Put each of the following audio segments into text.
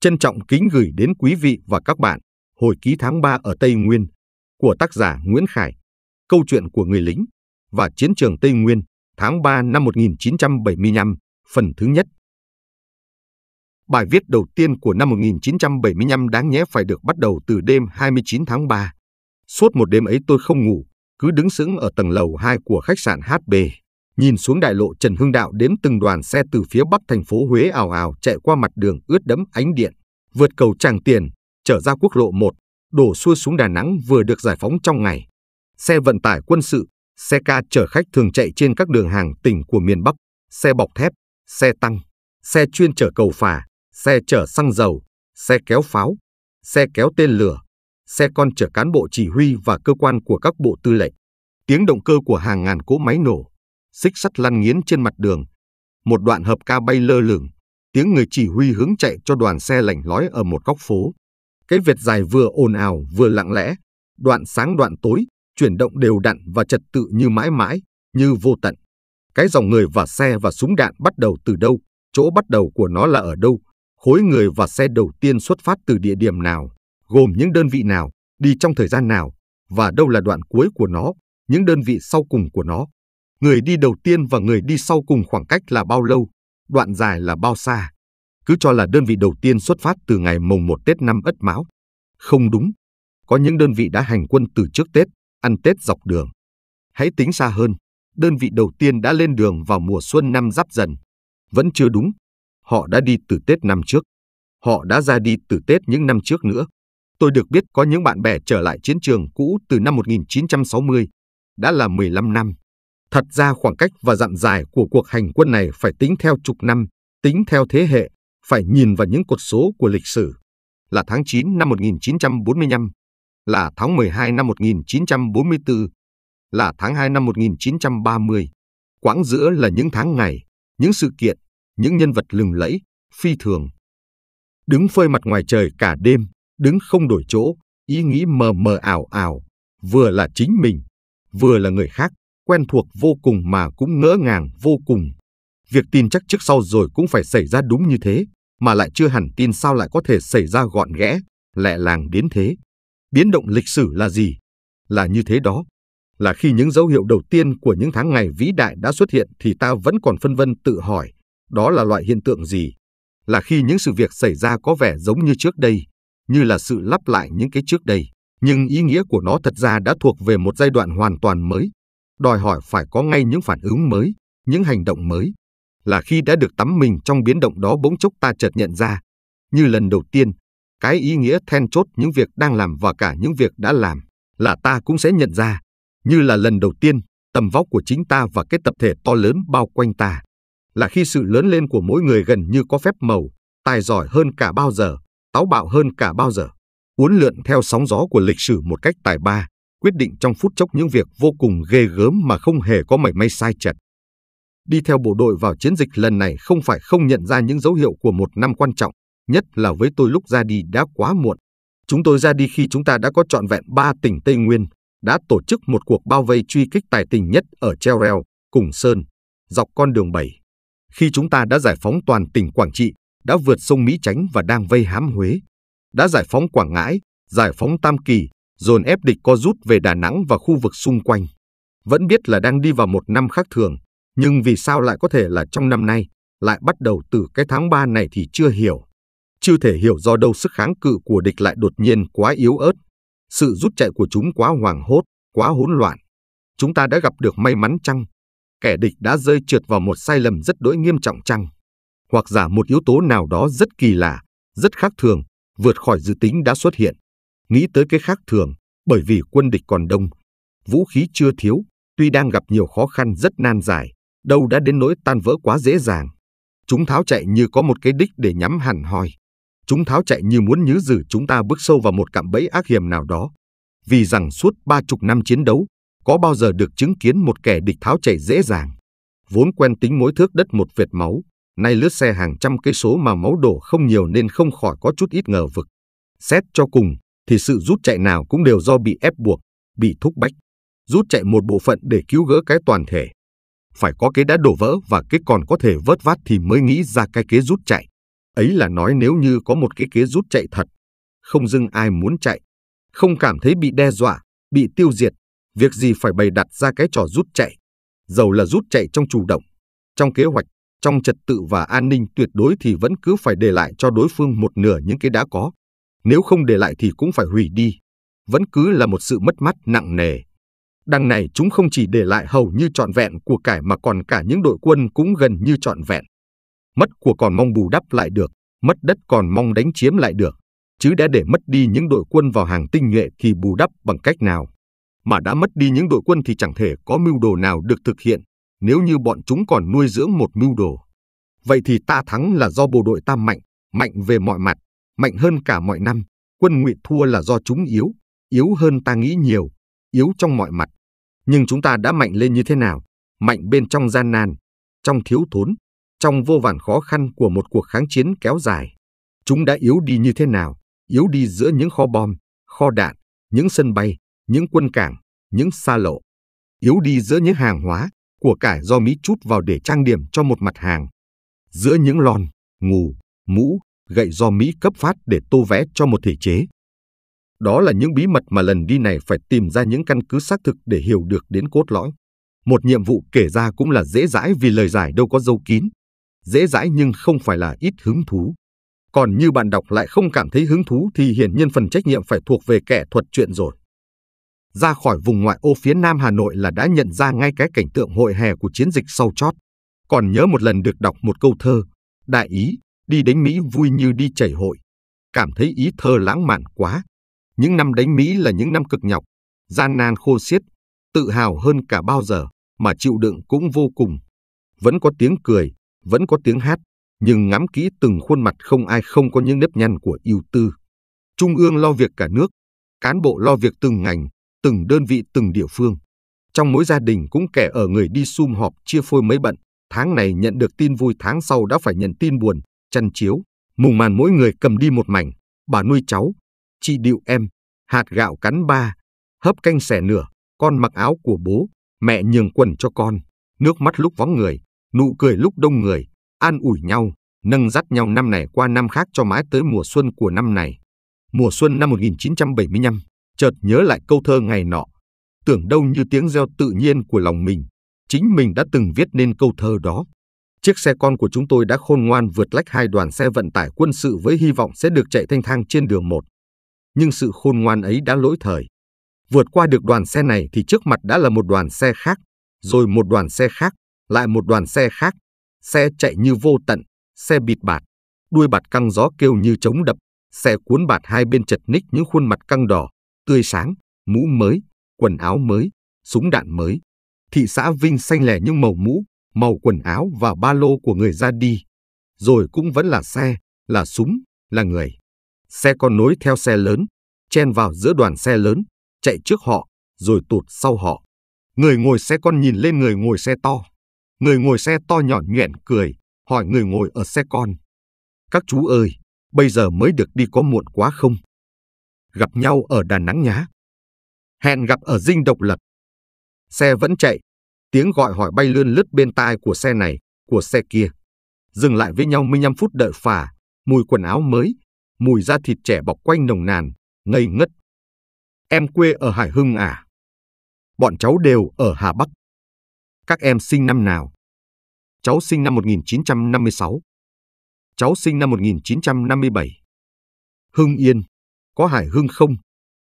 Trân trọng kính gửi đến quý vị và các bạn hồi ký tháng 3 ở Tây Nguyên của tác giả Nguyễn Khải, câu chuyện của người lính và chiến trường Tây Nguyên tháng 3 năm 1975, phần thứ nhất. Bài viết đầu tiên của năm 1975 đáng nhẽ phải được bắt đầu từ đêm 29 tháng 3. Suốt một đêm ấy tôi không ngủ, cứ đứng sững ở tầng lầu 2 của khách sạn HB. Nhìn xuống đại lộ Trần Hưng Đạo đếm từng đoàn xe từ phía bắc thành phố Huế ảo ảo chạy qua mặt đường ướt đẫm ánh điện, vượt cầu Tràng Tiền, trở ra quốc lộ 1, đổ xuôi xuống Đà Nẵng vừa được giải phóng trong ngày. Xe vận tải quân sự, xe ca chở khách thường chạy trên các đường hàng tỉnh của miền Bắc, xe bọc thép, xe tăng, xe chuyên chở cầu phà, xe chở xăng dầu, xe kéo pháo, xe kéo tên lửa, xe con chở cán bộ chỉ huy và cơ quan của các bộ tư lệnh. Tiếng động cơ của hàng ngàn cỗ máy nổ, xích sắt lăn nghiến trên mặt đường. Một đoạn hợp ca bay lơ lửng, tiếng người chỉ huy hướng chạy cho đoàn xe lảnh lói ở một góc phố. Cái vệt dài vừa ồn ào vừa lặng lẽ, đoạn sáng đoạn tối, chuyển động đều đặn và trật tự như mãi mãi, như vô tận. Cái dòng người và xe và súng đạn bắt đầu từ đâu, chỗ bắt đầu của nó là ở đâu, khối người và xe đầu tiên xuất phát từ địa điểm nào, gồm những đơn vị nào, đi trong thời gian nào, và đâu là đoạn cuối của nó, những đơn vị sau cùng của nó người đi đầu tiên và người đi sau cùng khoảng cách là bao lâu, đoạn dài là bao xa. Cứ cho là đơn vị đầu tiên xuất phát từ ngày mồng 1 Tết năm Ất Mão. Không đúng. Có những đơn vị đã hành quân từ trước Tết, ăn Tết dọc đường. Hãy tính xa hơn, đơn vị đầu tiên đã lên đường vào mùa xuân năm Giáp Dần. Vẫn chưa đúng. Họ đã đi từ Tết năm trước. Họ đã ra đi từ Tết những năm trước nữa. Tôi được biết có những bạn bè trở lại chiến trường cũ từ năm 1960, đã là 15 năm. Thật ra khoảng cách và dặn dài của cuộc hành quân này phải tính theo chục năm, tính theo thế hệ, phải nhìn vào những cột số của lịch sử. Là tháng 9 năm 1945, là tháng 12 năm 1944, là tháng 2 năm 1930. Quãng giữa là những tháng ngày, những sự kiện, những nhân vật lừng lẫy, phi thường. Đứng phơi mặt ngoài trời cả đêm, đứng không đổi chỗ, ý nghĩ mờ mờ ảo ảo, vừa là chính mình, vừa là người khác, quen thuộc vô cùng mà cũng ngỡ ngàng vô cùng. Việc tin chắc trước sau rồi cũng phải xảy ra đúng như thế, mà lại chưa hẳn tin sao lại có thể xảy ra gọn ghẽ, lẹ làng đến thế. Biến động lịch sử là gì? Là như thế đó. Là khi những dấu hiệu đầu tiên của những tháng ngày vĩ đại đã xuất hiện thì ta vẫn còn phân vân tự hỏi, đó là loại hiện tượng gì? Là khi những sự việc xảy ra có vẻ giống như trước đây, như là sự lắp lại những cái trước đây, nhưng ý nghĩa của nó thật ra đã thuộc về một giai đoạn hoàn toàn mới, đòi hỏi phải có ngay những phản ứng mới, những hành động mới. Là khi đã được tắm mình trong biến động đó bỗng chốc ta chợt nhận ra, như lần đầu tiên, cái ý nghĩa then chốt những việc đang làm và cả những việc đã làm là ta cũng sẽ nhận ra, như là lần đầu tiên, tầm vóc của chính ta và cái tập thể to lớn bao quanh ta. Là khi sự lớn lên của mỗi người gần như có phép màu, tài giỏi hơn cả bao giờ, táo bạo hơn cả bao giờ, uốn lượn theo sóng gió của lịch sử một cách tài ba, quyết định trong phút chốc những việc vô cùng ghê gớm mà không hề có mảy may sai chật. Đi theo bộ đội vào chiến dịch lần này không phải không nhận ra những dấu hiệu của một năm quan trọng, nhất là với tôi lúc ra đi đã quá muộn. Chúng tôi ra đi khi chúng ta đã có trọn vẹn ba tỉnh Tây Nguyên, đã tổ chức một cuộc bao vây truy kích tài tình nhất ở Treo Reo, Cùng Sơn, dọc con đường 7. Khi chúng ta đã giải phóng toàn tỉnh Quảng Trị, đã vượt sông Mỹ Chánh và đang vây hãm Huế, đã giải phóng Quảng Ngãi, giải phóng Tam Kỳ, dồn ép địch co rút về Đà Nẵng và khu vực xung quanh. Vẫn biết là đang đi vào một năm khác thường, nhưng vì sao lại có thể là trong năm nay, lại bắt đầu từ cái tháng 3 này thì chưa hiểu. Chưa thể hiểu do đâu sức kháng cự của địch lại đột nhiên quá yếu ớt, sự rút chạy của chúng quá hoảng hốt, quá hỗn loạn. Chúng ta đã gặp được may mắn chăng? Kẻ địch đã rơi trượt vào một sai lầm rất đối nghiêm trọng chăng? Hoặc giả một yếu tố nào đó rất kỳ lạ, rất khác thường, vượt khỏi dự tính đã xuất hiện nghĩ tới cái khác thường, bởi vì quân địch còn đông, vũ khí chưa thiếu, tuy đang gặp nhiều khó khăn rất nan giải, đâu đã đến nỗi tan vỡ quá dễ dàng. Chúng tháo chạy như có một cái đích để nhắm hẳn hoi. Chúng tháo chạy như muốn nhứ giữ chúng ta bước sâu vào một cạm bẫy ác hiểm nào đó. Vì rằng suốt ba chục năm chiến đấu, có bao giờ được chứng kiến một kẻ địch tháo chạy dễ dàng. Vốn quen tính mối thước đất một vệt máu, nay lướt xe hàng trăm cây số mà máu đổ không nhiều nên không khỏi có chút ít ngờ vực. Xét cho cùng, thì sự rút chạy nào cũng đều do bị ép buộc, bị thúc bách. Rút chạy một bộ phận để cứu gỡ cái toàn thể. Phải có cái đã đổ vỡ và cái còn có thể vớt vát thì mới nghĩ ra cái kế rút chạy. Ấy là nói nếu như có một cái kế rút chạy thật, không dưng ai muốn chạy, không cảm thấy bị đe dọa, bị tiêu diệt, việc gì phải bày đặt ra cái trò rút chạy. Dầu là rút chạy trong chủ động, trong kế hoạch, trong trật tự và an ninh tuyệt đối thì vẫn cứ phải để lại cho đối phương một nửa những cái đã có. Nếu không để lại thì cũng phải hủy đi. Vẫn cứ là một sự mất mát nặng nề. Đằng này chúng không chỉ để lại hầu như trọn vẹn của cải mà còn cả những đội quân cũng gần như trọn vẹn. Mất của còn mong bù đắp lại được, mất đất còn mong đánh chiếm lại được. Chứ đã để mất đi những đội quân vào hàng tinh nhuệ thì bù đắp bằng cách nào? Mà đã mất đi những đội quân thì chẳng thể có mưu đồ nào được thực hiện nếu như bọn chúng còn nuôi dưỡng một mưu đồ. Vậy thì ta thắng là do bộ đội ta mạnh, mạnh về mọi mặt, mạnh hơn cả mọi năm, quân ngụy thua là do chúng yếu, yếu hơn ta nghĩ nhiều, yếu trong mọi mặt. Nhưng chúng ta đã mạnh lên như thế nào? Mạnh bên trong gian nan, trong thiếu thốn, trong vô vàn khó khăn của một cuộc kháng chiến kéo dài. Chúng đã yếu đi như thế nào? Yếu đi giữa những kho bom, kho đạn, những sân bay, những quân cảng, những xa lộ. Yếu đi giữa những hàng hóa, của cải do Mỹ chút vào để trang điểm cho một mặt hàng. Giữa những lon, ngủ, mũ, gậy do Mỹ cấp phát để tô vẽ cho một thể chế. Đó là những bí mật mà lần đi này phải tìm ra những căn cứ xác thực để hiểu được đến cốt lõi. Một nhiệm vụ kể ra cũng là dễ dãi vì lời giải đâu có dấu kín. Dễ dãi nhưng không phải là ít hứng thú. Còn như bạn đọc lại không cảm thấy hứng thú thì hiển nhiên phần trách nhiệm phải thuộc về kẻ thuật chuyện rồi. Ra khỏi vùng ngoại ô phía nam Hà Nội là đã nhận ra ngay cái cảnh tượng hội hè của chiến dịch sau chót. Còn nhớ một lần được đọc một câu thơ, đại ý đi đánh Mỹ vui như đi chảy hội. Cảm thấy ý thơ lãng mạn quá. Những năm đánh Mỹ là những năm cực nhọc, gian nan khô xiết, tự hào hơn cả bao giờ, mà chịu đựng cũng vô cùng. Vẫn có tiếng cười, vẫn có tiếng hát, nhưng ngắm kỹ từng khuôn mặt không ai không có những nếp nhăn của ưu tư. Trung ương lo việc cả nước, cán bộ lo việc từng ngành, từng đơn vị từng địa phương. Trong mỗi gia đình cũng kẻ ở người đi sum họp chia phôi mấy bận, tháng này nhận được tin vui tháng sau đã phải nhận tin buồn, chăn chiếu, mùng màn mỗi người cầm đi một mảnh, bà nuôi cháu, chị điệu em, hạt gạo cắn ba, hấp canh xẻ nửa, con mặc áo của bố, mẹ nhường quần cho con, nước mắt lúc vắng người, nụ cười lúc đông người, an ủi nhau, nâng dắt nhau năm này qua năm khác cho mãi tới mùa xuân của năm này. Mùa xuân năm 1975, chợt nhớ lại câu thơ ngày nọ, tưởng đâu như tiếng reo tự nhiên của lòng mình, chính mình đã từng viết nên câu thơ đó chiếc xe con của chúng tôi đã khôn ngoan vượt lách hai đoàn xe vận tải quân sự với hy vọng sẽ được chạy thanh thang trên đường một. Nhưng sự khôn ngoan ấy đã lỗi thời. Vượt qua được đoàn xe này thì trước mặt đã là một đoàn xe khác, rồi một đoàn xe khác, lại một đoàn xe khác. Xe chạy như vô tận, xe bịt bạt, đuôi bạt căng gió kêu như chống đập, xe cuốn bạt hai bên chật ních những khuôn mặt căng đỏ, tươi sáng, mũ mới, quần áo mới, súng đạn mới. Thị xã Vinh xanh lẻ những màu mũ, màu quần áo và ba lô của người ra đi, rồi cũng vẫn là xe, là súng, là người. Xe con nối theo xe lớn, chen vào giữa đoàn xe lớn, chạy trước họ, rồi tụt sau họ. Người ngồi xe con nhìn lên người ngồi xe to. Người ngồi xe to nhỏ nhoẻn cười, hỏi người ngồi ở xe con. Các chú ơi, bây giờ mới được đi có muộn quá không? Gặp nhau ở Đà Nẵng nhá. Hẹn gặp ở Dinh Độc Lập. Xe vẫn chạy, Tiếng gọi hỏi bay lươn lướt bên tai của xe này, của xe kia. Dừng lại với nhau 15 phút đợi phà, mùi quần áo mới, mùi da thịt trẻ bọc quanh nồng nàn, ngây ngất. Em quê ở Hải Hưng à? Bọn cháu đều ở Hà Bắc. Các em sinh năm nào? Cháu sinh năm 1956. Cháu sinh năm 1957. Hưng Yên, có Hải Hưng không?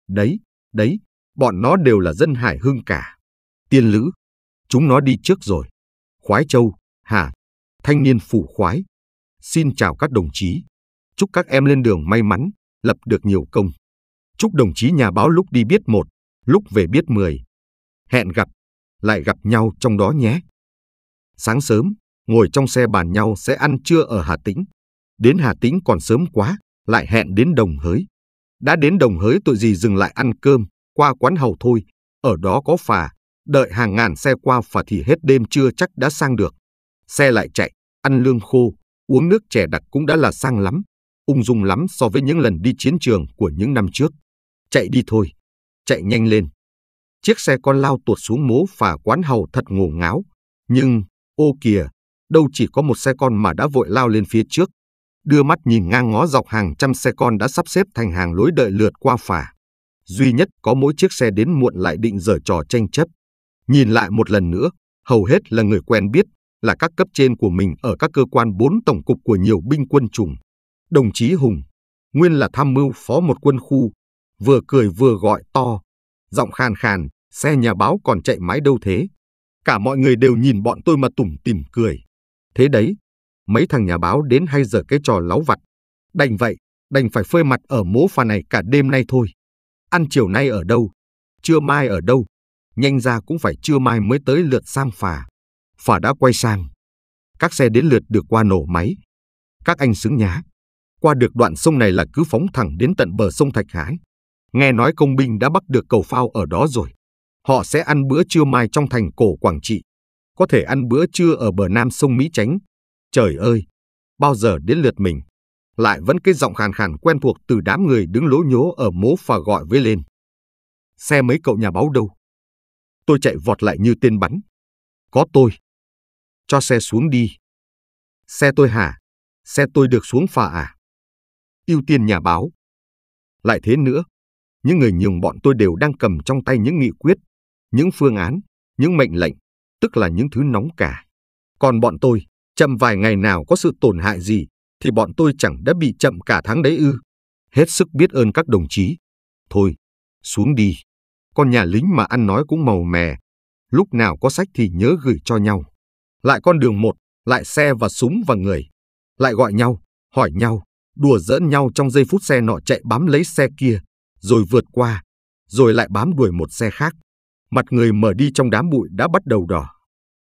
Đấy, đấy, bọn nó đều là dân Hải Hưng cả. Tiên Lữ, Chúng nó đi trước rồi. Khoái Châu, Hà, thanh niên phủ khoái. Xin chào các đồng chí. Chúc các em lên đường may mắn, lập được nhiều công. Chúc đồng chí nhà báo lúc đi biết một, lúc về biết mười. Hẹn gặp, lại gặp nhau trong đó nhé. Sáng sớm, ngồi trong xe bàn nhau sẽ ăn trưa ở Hà Tĩnh. Đến Hà Tĩnh còn sớm quá, lại hẹn đến Đồng Hới. Đã đến Đồng Hới tội gì dừng lại ăn cơm, qua quán hầu thôi, ở đó có phà, đợi hàng ngàn xe qua phà thì hết đêm chưa chắc đã sang được. Xe lại chạy, ăn lương khô, uống nước chè đặc cũng đã là sang lắm, ung dung lắm so với những lần đi chiến trường của những năm trước. Chạy đi thôi, chạy nhanh lên. Chiếc xe con lao tuột xuống mố phà quán hầu thật ngổ ngáo, nhưng, ô kìa, đâu chỉ có một xe con mà đã vội lao lên phía trước. Đưa mắt nhìn ngang ngó dọc hàng trăm xe con đã sắp xếp thành hàng lối đợi lượt qua phà. Duy nhất có mỗi chiếc xe đến muộn lại định dở trò tranh chấp. Nhìn lại một lần nữa, hầu hết là người quen biết, là các cấp trên của mình ở các cơ quan bốn tổng cục của nhiều binh quân chủng. Đồng chí Hùng, nguyên là tham mưu phó một quân khu, vừa cười vừa gọi to, giọng khàn khàn, xe nhà báo còn chạy mãi đâu thế. Cả mọi người đều nhìn bọn tôi mà tủm tỉm cười. Thế đấy, mấy thằng nhà báo đến hay giờ cái trò láo vặt. Đành vậy, đành phải phơi mặt ở mố phà này cả đêm nay thôi. Ăn chiều nay ở đâu? Trưa mai ở đâu? nhanh ra cũng phải trưa mai mới tới lượt sang phà. Phà đã quay sang. Các xe đến lượt được qua nổ máy. Các anh xứng nhá. Qua được đoạn sông này là cứ phóng thẳng đến tận bờ sông Thạch Hải, Nghe nói công binh đã bắt được cầu phao ở đó rồi. Họ sẽ ăn bữa trưa mai trong thành cổ Quảng Trị. Có thể ăn bữa trưa ở bờ nam sông Mỹ Chánh. Trời ơi! Bao giờ đến lượt mình? Lại vẫn cái giọng khàn khàn quen thuộc từ đám người đứng lố nhố ở mố phà gọi với lên. Xe mấy cậu nhà báo đâu? Tôi chạy vọt lại như tên bắn. Có tôi. Cho xe xuống đi. Xe tôi hả? Xe tôi được xuống phà à? Ưu tiên nhà báo. Lại thế nữa, những người nhường bọn tôi đều đang cầm trong tay những nghị quyết, những phương án, những mệnh lệnh, tức là những thứ nóng cả. Còn bọn tôi, chậm vài ngày nào có sự tổn hại gì, thì bọn tôi chẳng đã bị chậm cả tháng đấy ư. Hết sức biết ơn các đồng chí. Thôi, xuống đi con nhà lính mà ăn nói cũng màu mè, lúc nào có sách thì nhớ gửi cho nhau. Lại con đường một, lại xe và súng và người. Lại gọi nhau, hỏi nhau, đùa giỡn nhau trong giây phút xe nọ chạy bám lấy xe kia, rồi vượt qua, rồi lại bám đuổi một xe khác. Mặt người mở đi trong đám bụi đã bắt đầu đỏ.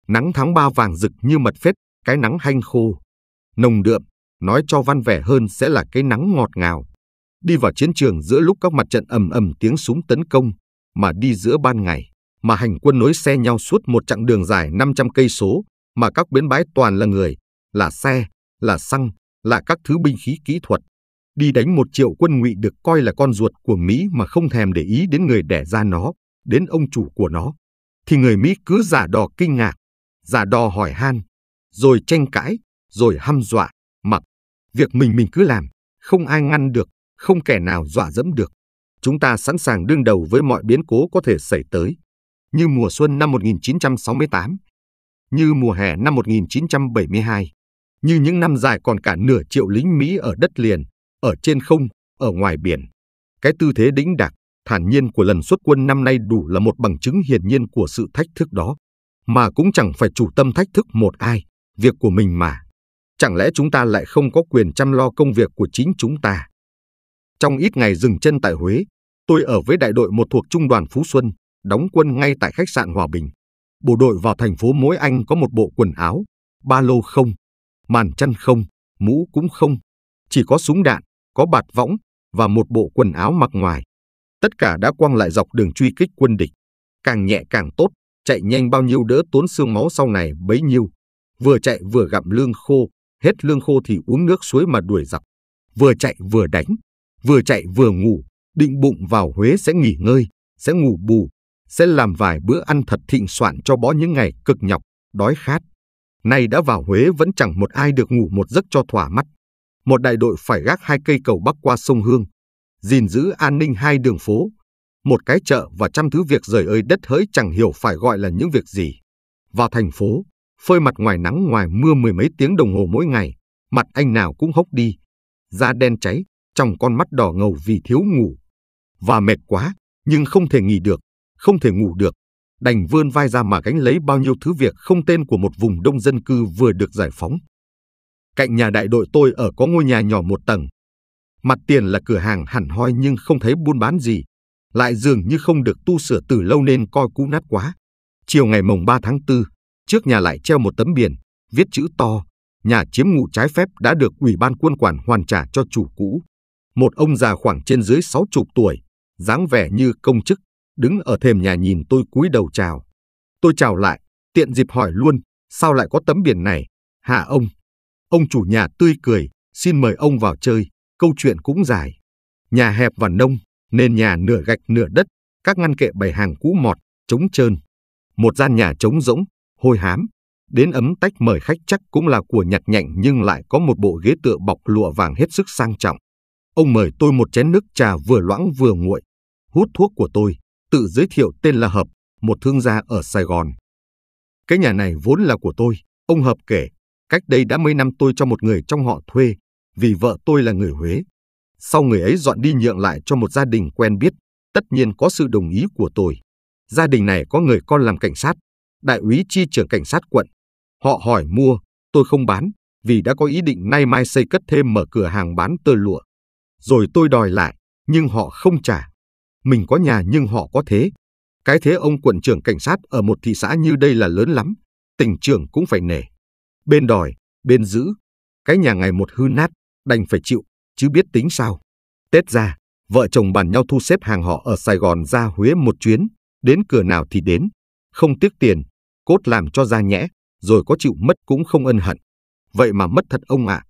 Nắng tháng ba vàng rực như mật phết, cái nắng hanh khô. Nồng đượm, nói cho văn vẻ hơn sẽ là cái nắng ngọt ngào. Đi vào chiến trường giữa lúc các mặt trận ầm ầm tiếng súng tấn công, mà đi giữa ban ngày, mà hành quân nối xe nhau suốt một chặng đường dài 500 cây số, mà các bến bãi toàn là người, là xe, là xăng, là các thứ binh khí kỹ thuật. Đi đánh một triệu quân ngụy được coi là con ruột của Mỹ mà không thèm để ý đến người đẻ ra nó, đến ông chủ của nó. Thì người Mỹ cứ giả đò kinh ngạc, giả đò hỏi han, rồi tranh cãi, rồi hăm dọa, mặc. Việc mình mình cứ làm, không ai ngăn được, không kẻ nào dọa dẫm được chúng ta sẵn sàng đương đầu với mọi biến cố có thể xảy tới, như mùa xuân năm 1968, như mùa hè năm 1972, như những năm dài còn cả nửa triệu lính Mỹ ở đất liền, ở trên không, ở ngoài biển. Cái tư thế đĩnh đạc, thản nhiên của lần xuất quân năm nay đủ là một bằng chứng hiển nhiên của sự thách thức đó, mà cũng chẳng phải chủ tâm thách thức một ai, việc của mình mà. Chẳng lẽ chúng ta lại không có quyền chăm lo công việc của chính chúng ta? Trong ít ngày dừng chân tại Huế, tôi ở với đại đội một thuộc Trung đoàn Phú Xuân, đóng quân ngay tại khách sạn Hòa Bình. Bộ đội vào thành phố mỗi anh có một bộ quần áo, ba lô không, màn chăn không, mũ cũng không, chỉ có súng đạn, có bạt võng và một bộ quần áo mặc ngoài. Tất cả đã quăng lại dọc đường truy kích quân địch. Càng nhẹ càng tốt, chạy nhanh bao nhiêu đỡ tốn xương máu sau này bấy nhiêu. Vừa chạy vừa gặm lương khô, hết lương khô thì uống nước suối mà đuổi dọc. Vừa chạy vừa đánh, vừa chạy vừa ngủ, định bụng vào Huế sẽ nghỉ ngơi, sẽ ngủ bù, sẽ làm vài bữa ăn thật thịnh soạn cho bó những ngày cực nhọc, đói khát. Nay đã vào Huế vẫn chẳng một ai được ngủ một giấc cho thỏa mắt. Một đại đội phải gác hai cây cầu bắc qua sông Hương, gìn giữ an ninh hai đường phố, một cái chợ và trăm thứ việc rời ơi đất hỡi chẳng hiểu phải gọi là những việc gì. Vào thành phố, phơi mặt ngoài nắng ngoài mưa mười mấy tiếng đồng hồ mỗi ngày, mặt anh nào cũng hốc đi, da đen cháy, trong con mắt đỏ ngầu vì thiếu ngủ. Và mệt quá, nhưng không thể nghỉ được, không thể ngủ được. Đành vươn vai ra mà gánh lấy bao nhiêu thứ việc không tên của một vùng đông dân cư vừa được giải phóng. Cạnh nhà đại đội tôi ở có ngôi nhà nhỏ một tầng. Mặt tiền là cửa hàng hẳn hoi nhưng không thấy buôn bán gì. Lại dường như không được tu sửa từ lâu nên coi cũ nát quá. Chiều ngày mồng 3 tháng 4, trước nhà lại treo một tấm biển, viết chữ to, nhà chiếm ngụ trái phép đã được Ủy ban quân quản hoàn trả cho chủ cũ một ông già khoảng trên dưới sáu chục tuổi, dáng vẻ như công chức, đứng ở thềm nhà nhìn tôi cúi đầu chào. Tôi chào lại, tiện dịp hỏi luôn, sao lại có tấm biển này, hạ ông? Ông chủ nhà tươi cười, xin mời ông vào chơi, câu chuyện cũng dài. Nhà hẹp và nông, nên nhà nửa gạch nửa đất, các ngăn kệ bày hàng cũ mọt, trống trơn. Một gian nhà trống rỗng, hôi hám, đến ấm tách mời khách chắc cũng là của nhặt nhạnh nhưng lại có một bộ ghế tựa bọc lụa vàng hết sức sang trọng. Ông mời tôi một chén nước trà vừa loãng vừa nguội, hút thuốc của tôi, tự giới thiệu tên là Hợp, một thương gia ở Sài Gòn. Cái nhà này vốn là của tôi, ông Hợp kể, cách đây đã mấy năm tôi cho một người trong họ thuê, vì vợ tôi là người Huế. Sau người ấy dọn đi nhượng lại cho một gia đình quen biết, tất nhiên có sự đồng ý của tôi. Gia đình này có người con làm cảnh sát, đại úy chi trưởng cảnh sát quận. Họ hỏi mua, tôi không bán, vì đã có ý định nay mai xây cất thêm mở cửa hàng bán tơ lụa rồi tôi đòi lại, nhưng họ không trả. Mình có nhà nhưng họ có thế. Cái thế ông quận trưởng cảnh sát ở một thị xã như đây là lớn lắm, tỉnh trưởng cũng phải nể. Bên đòi, bên giữ, cái nhà ngày một hư nát, đành phải chịu, chứ biết tính sao. Tết ra, vợ chồng bàn nhau thu xếp hàng họ ở Sài Gòn ra Huế một chuyến, đến cửa nào thì đến, không tiếc tiền, cốt làm cho ra nhẽ, rồi có chịu mất cũng không ân hận. Vậy mà mất thật ông ạ. À.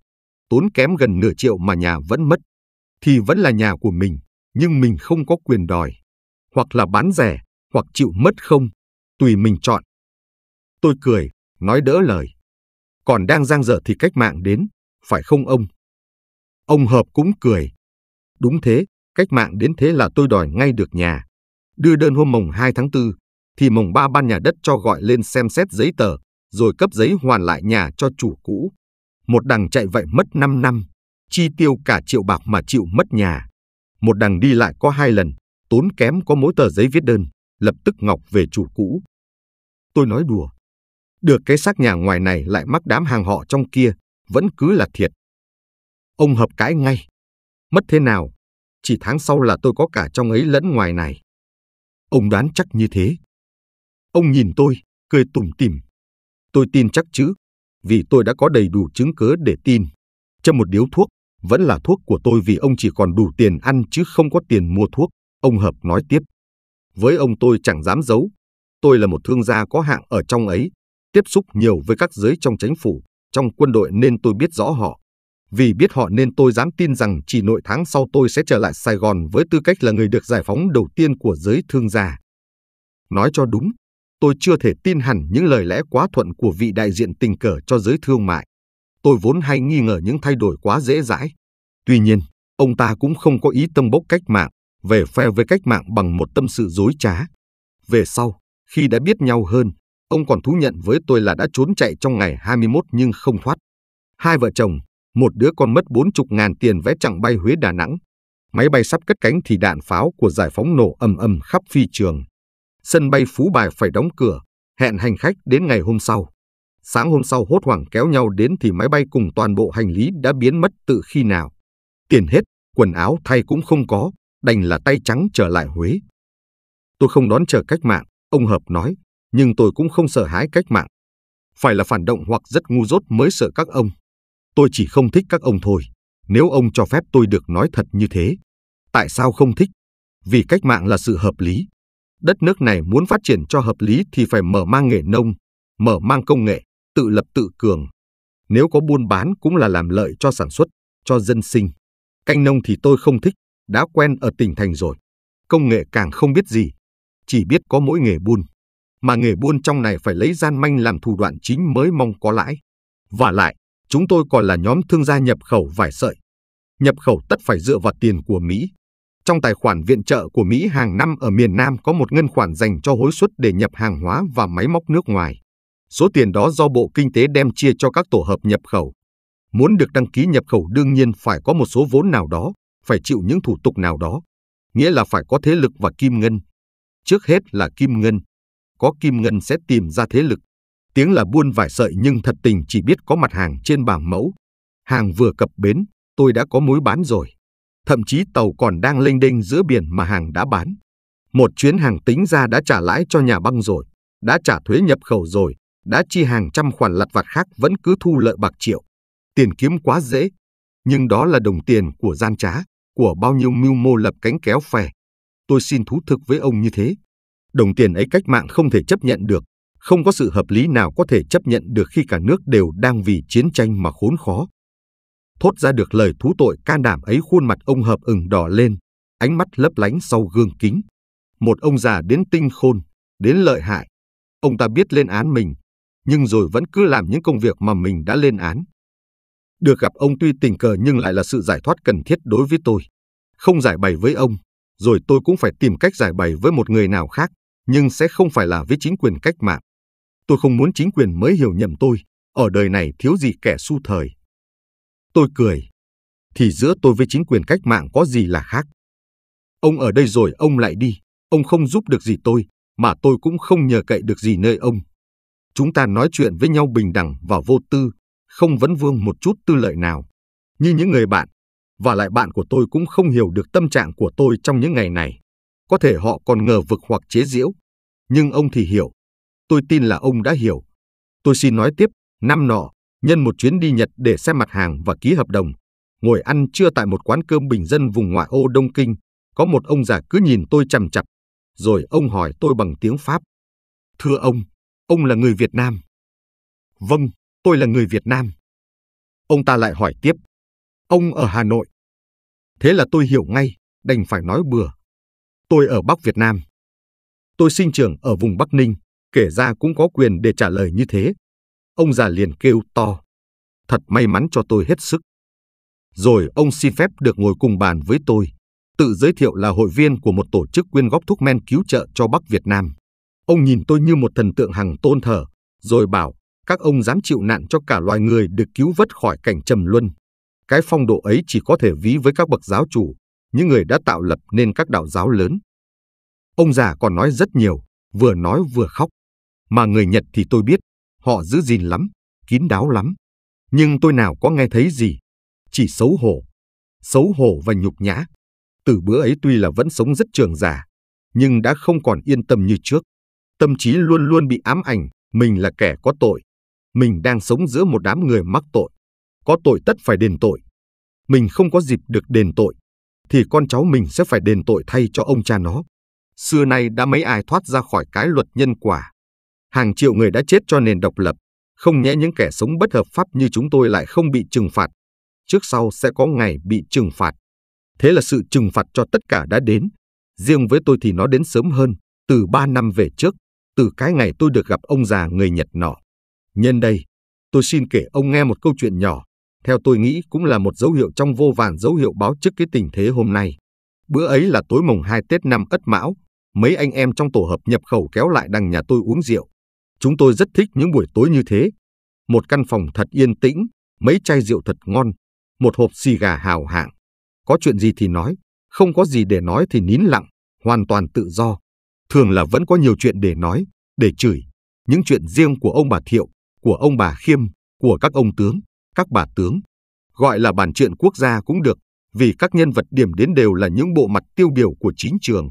Tốn kém gần nửa triệu mà nhà vẫn mất thì vẫn là nhà của mình, nhưng mình không có quyền đòi. Hoặc là bán rẻ, hoặc chịu mất không, tùy mình chọn. Tôi cười, nói đỡ lời. Còn đang giang dở thì cách mạng đến, phải không ông? Ông Hợp cũng cười. Đúng thế, cách mạng đến thế là tôi đòi ngay được nhà. Đưa đơn hôm mồng 2 tháng 4, thì mồng 3 ban nhà đất cho gọi lên xem xét giấy tờ, rồi cấp giấy hoàn lại nhà cho chủ cũ. Một đằng chạy vậy mất 5 năm chi tiêu cả triệu bạc mà chịu mất nhà. Một đằng đi lại có hai lần, tốn kém có mỗi tờ giấy viết đơn, lập tức Ngọc về chủ cũ. Tôi nói đùa. Được cái xác nhà ngoài này lại mắc đám hàng họ trong kia, vẫn cứ là thiệt. Ông hợp cãi ngay. Mất thế nào? Chỉ tháng sau là tôi có cả trong ấy lẫn ngoài này. Ông đoán chắc như thế. Ông nhìn tôi, cười tủm tỉm. Tôi tin chắc chứ, vì tôi đã có đầy đủ chứng cớ để tin. Châm một điếu thuốc, vẫn là thuốc của tôi vì ông chỉ còn đủ tiền ăn chứ không có tiền mua thuốc, ông Hợp nói tiếp. Với ông tôi chẳng dám giấu, tôi là một thương gia có hạng ở trong ấy, tiếp xúc nhiều với các giới trong chính phủ, trong quân đội nên tôi biết rõ họ. Vì biết họ nên tôi dám tin rằng chỉ nội tháng sau tôi sẽ trở lại Sài Gòn với tư cách là người được giải phóng đầu tiên của giới thương gia. Nói cho đúng, tôi chưa thể tin hẳn những lời lẽ quá thuận của vị đại diện tình cờ cho giới thương mại tôi vốn hay nghi ngờ những thay đổi quá dễ dãi. Tuy nhiên, ông ta cũng không có ý tâm bốc cách mạng, về phe với cách mạng bằng một tâm sự dối trá. Về sau, khi đã biết nhau hơn, ông còn thú nhận với tôi là đã trốn chạy trong ngày 21 nhưng không thoát. Hai vợ chồng, một đứa con mất 40 ngàn tiền vé chặng bay Huế Đà Nẵng. Máy bay sắp cất cánh thì đạn pháo của giải phóng nổ ầm ầm khắp phi trường. Sân bay Phú Bài phải đóng cửa, hẹn hành khách đến ngày hôm sau. Sáng hôm sau hốt hoảng kéo nhau đến thì máy bay cùng toàn bộ hành lý đã biến mất từ khi nào. Tiền hết, quần áo thay cũng không có, đành là tay trắng trở lại Huế. Tôi không đón chờ cách mạng, ông Hợp nói, nhưng tôi cũng không sợ hãi cách mạng. Phải là phản động hoặc rất ngu dốt mới sợ các ông. Tôi chỉ không thích các ông thôi, nếu ông cho phép tôi được nói thật như thế. Tại sao không thích? Vì cách mạng là sự hợp lý. Đất nước này muốn phát triển cho hợp lý thì phải mở mang nghề nông, mở mang công nghệ, tự lập tự cường. Nếu có buôn bán cũng là làm lợi cho sản xuất, cho dân sinh. Canh nông thì tôi không thích, đã quen ở tỉnh thành rồi. Công nghệ càng không biết gì, chỉ biết có mỗi nghề buôn. Mà nghề buôn trong này phải lấy gian manh làm thủ đoạn chính mới mong có lãi. Và lại, chúng tôi còn là nhóm thương gia nhập khẩu vải sợi. Nhập khẩu tất phải dựa vào tiền của Mỹ. Trong tài khoản viện trợ của Mỹ hàng năm ở miền Nam có một ngân khoản dành cho hối suất để nhập hàng hóa và máy móc nước ngoài. Số tiền đó do Bộ Kinh tế đem chia cho các tổ hợp nhập khẩu. Muốn được đăng ký nhập khẩu đương nhiên phải có một số vốn nào đó, phải chịu những thủ tục nào đó. Nghĩa là phải có thế lực và kim ngân. Trước hết là kim ngân. Có kim ngân sẽ tìm ra thế lực. Tiếng là buôn vải sợi nhưng thật tình chỉ biết có mặt hàng trên bảng mẫu. Hàng vừa cập bến, tôi đã có mối bán rồi. Thậm chí tàu còn đang lênh đênh giữa biển mà hàng đã bán. Một chuyến hàng tính ra đã trả lãi cho nhà băng rồi, đã trả thuế nhập khẩu rồi, đã chi hàng trăm khoản lặt vặt khác vẫn cứ thu lợi bạc triệu. Tiền kiếm quá dễ, nhưng đó là đồng tiền của gian trá, của bao nhiêu mưu mô lập cánh kéo phè. Tôi xin thú thực với ông như thế. Đồng tiền ấy cách mạng không thể chấp nhận được, không có sự hợp lý nào có thể chấp nhận được khi cả nước đều đang vì chiến tranh mà khốn khó. Thốt ra được lời thú tội can đảm ấy khuôn mặt ông hợp ửng đỏ lên, ánh mắt lấp lánh sau gương kính. Một ông già đến tinh khôn, đến lợi hại. Ông ta biết lên án mình, nhưng rồi vẫn cứ làm những công việc mà mình đã lên án. Được gặp ông tuy tình cờ nhưng lại là sự giải thoát cần thiết đối với tôi. Không giải bày với ông, rồi tôi cũng phải tìm cách giải bày với một người nào khác, nhưng sẽ không phải là với chính quyền cách mạng. Tôi không muốn chính quyền mới hiểu nhầm tôi, ở đời này thiếu gì kẻ su thời. Tôi cười, thì giữa tôi với chính quyền cách mạng có gì là khác. Ông ở đây rồi ông lại đi, ông không giúp được gì tôi, mà tôi cũng không nhờ cậy được gì nơi ông. Chúng ta nói chuyện với nhau bình đẳng và vô tư, không vấn vương một chút tư lợi nào. Như những người bạn, và lại bạn của tôi cũng không hiểu được tâm trạng của tôi trong những ngày này. Có thể họ còn ngờ vực hoặc chế giễu, nhưng ông thì hiểu. Tôi tin là ông đã hiểu. Tôi xin nói tiếp, năm nọ, nhân một chuyến đi Nhật để xem mặt hàng và ký hợp đồng, ngồi ăn trưa tại một quán cơm bình dân vùng ngoại ô Đông Kinh, có một ông già cứ nhìn tôi chằm chằm, rồi ông hỏi tôi bằng tiếng Pháp. Thưa ông, Ông là người Việt Nam. Vâng, tôi là người Việt Nam. Ông ta lại hỏi tiếp. Ông ở Hà Nội. Thế là tôi hiểu ngay, đành phải nói bừa. Tôi ở Bắc Việt Nam. Tôi sinh trưởng ở vùng Bắc Ninh, kể ra cũng có quyền để trả lời như thế. Ông già liền kêu to. Thật may mắn cho tôi hết sức. Rồi ông xin phép được ngồi cùng bàn với tôi, tự giới thiệu là hội viên của một tổ chức quyên góp thuốc men cứu trợ cho Bắc Việt Nam. Ông nhìn tôi như một thần tượng hằng tôn thờ, rồi bảo, các ông dám chịu nạn cho cả loài người được cứu vớt khỏi cảnh trầm luân. Cái phong độ ấy chỉ có thể ví với các bậc giáo chủ, những người đã tạo lập nên các đạo giáo lớn. Ông già còn nói rất nhiều, vừa nói vừa khóc. Mà người Nhật thì tôi biết, họ giữ gìn lắm, kín đáo lắm. Nhưng tôi nào có nghe thấy gì, chỉ xấu hổ. Xấu hổ và nhục nhã. Từ bữa ấy tuy là vẫn sống rất trường giả, nhưng đã không còn yên tâm như trước tâm trí luôn luôn bị ám ảnh, mình là kẻ có tội. Mình đang sống giữa một đám người mắc tội. Có tội tất phải đền tội. Mình không có dịp được đền tội, thì con cháu mình sẽ phải đền tội thay cho ông cha nó. Xưa nay đã mấy ai thoát ra khỏi cái luật nhân quả. Hàng triệu người đã chết cho nền độc lập, không nhẽ những kẻ sống bất hợp pháp như chúng tôi lại không bị trừng phạt. Trước sau sẽ có ngày bị trừng phạt. Thế là sự trừng phạt cho tất cả đã đến. Riêng với tôi thì nó đến sớm hơn, từ ba năm về trước từ cái ngày tôi được gặp ông già người Nhật nọ. Nhân đây, tôi xin kể ông nghe một câu chuyện nhỏ, theo tôi nghĩ cũng là một dấu hiệu trong vô vàn dấu hiệu báo trước cái tình thế hôm nay. Bữa ấy là tối mùng 2 Tết năm Ất Mão, mấy anh em trong tổ hợp nhập khẩu kéo lại đằng nhà tôi uống rượu. Chúng tôi rất thích những buổi tối như thế. Một căn phòng thật yên tĩnh, mấy chai rượu thật ngon, một hộp xì gà hào hạng. Có chuyện gì thì nói, không có gì để nói thì nín lặng, hoàn toàn tự do thường là vẫn có nhiều chuyện để nói, để chửi, những chuyện riêng của ông bà Thiệu, của ông bà Khiêm, của các ông tướng, các bà tướng. Gọi là bản chuyện quốc gia cũng được, vì các nhân vật điểm đến đều là những bộ mặt tiêu biểu của chính trường.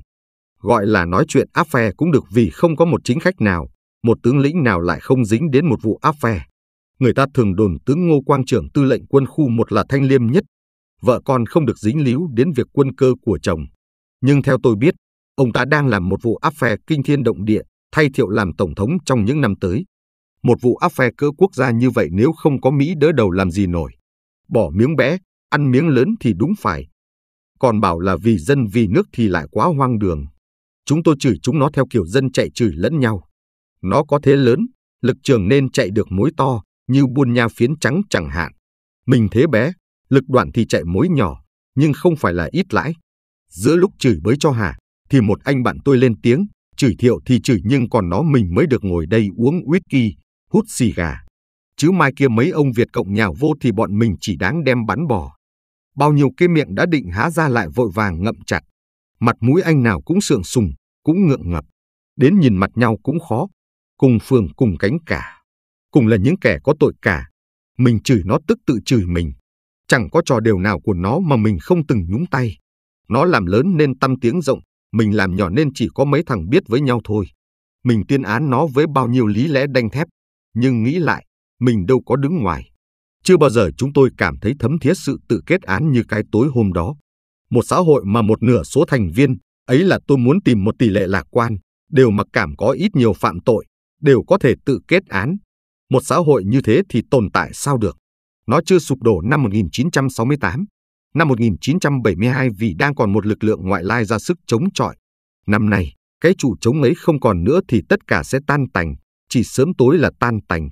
Gọi là nói chuyện áp phe cũng được vì không có một chính khách nào, một tướng lĩnh nào lại không dính đến một vụ áp phe. Người ta thường đồn tướng Ngô Quang trưởng tư lệnh quân khu một là thanh liêm nhất, vợ con không được dính líu đến việc quân cơ của chồng. Nhưng theo tôi biết, Ông ta đang làm một vụ áp phe kinh thiên động địa thay Thiệu làm Tổng thống trong những năm tới. Một vụ áp phe cỡ quốc gia như vậy nếu không có Mỹ đỡ đầu làm gì nổi. Bỏ miếng bé, ăn miếng lớn thì đúng phải. Còn bảo là vì dân vì nước thì lại quá hoang đường. Chúng tôi chửi chúng nó theo kiểu dân chạy chửi lẫn nhau. Nó có thế lớn, lực trường nên chạy được mối to, như buôn nha phiến trắng chẳng hạn. Mình thế bé, lực đoạn thì chạy mối nhỏ, nhưng không phải là ít lãi. Giữa lúc chửi bới cho hà, thì một anh bạn tôi lên tiếng, chửi thiệu thì chửi nhưng còn nó mình mới được ngồi đây uống whisky, hút xì gà. Chứ mai kia mấy ông Việt Cộng nhào vô thì bọn mình chỉ đáng đem bắn bò. Bao nhiêu cái miệng đã định há ra lại vội vàng ngậm chặt. Mặt mũi anh nào cũng sượng sùng, cũng ngượng ngập. Đến nhìn mặt nhau cũng khó. Cùng phường cùng cánh cả. Cùng là những kẻ có tội cả. Mình chửi nó tức tự chửi mình. Chẳng có trò đều nào của nó mà mình không từng nhúng tay. Nó làm lớn nên tâm tiếng rộng, mình làm nhỏ nên chỉ có mấy thằng biết với nhau thôi. Mình tuyên án nó với bao nhiêu lý lẽ đanh thép, nhưng nghĩ lại, mình đâu có đứng ngoài. Chưa bao giờ chúng tôi cảm thấy thấm thiết sự tự kết án như cái tối hôm đó. Một xã hội mà một nửa số thành viên, ấy là tôi muốn tìm một tỷ lệ lạc quan, đều mặc cảm có ít nhiều phạm tội, đều có thể tự kết án. Một xã hội như thế thì tồn tại sao được? Nó chưa sụp đổ năm 1968, Năm 1972 vì đang còn một lực lượng ngoại lai ra sức chống chọi. Năm nay, cái chủ chống ấy không còn nữa thì tất cả sẽ tan tành, chỉ sớm tối là tan tành.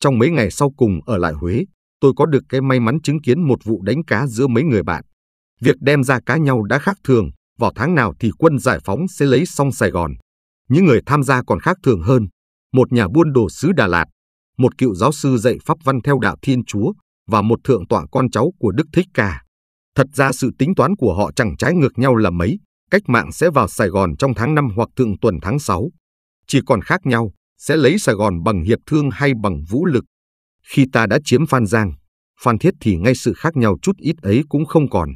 Trong mấy ngày sau cùng ở lại Huế, tôi có được cái may mắn chứng kiến một vụ đánh cá giữa mấy người bạn. Việc đem ra cá nhau đã khác thường, vào tháng nào thì quân giải phóng sẽ lấy xong Sài Gòn. Những người tham gia còn khác thường hơn, một nhà buôn đồ xứ Đà Lạt, một cựu giáo sư dạy pháp văn theo đạo Thiên Chúa, và một thượng tọa con cháu của Đức Thích Ca. Thật ra sự tính toán của họ chẳng trái ngược nhau là mấy, cách mạng sẽ vào Sài Gòn trong tháng 5 hoặc thượng tuần tháng 6. Chỉ còn khác nhau, sẽ lấy Sài Gòn bằng hiệp thương hay bằng vũ lực. Khi ta đã chiếm Phan Giang, Phan Thiết thì ngay sự khác nhau chút ít ấy cũng không còn.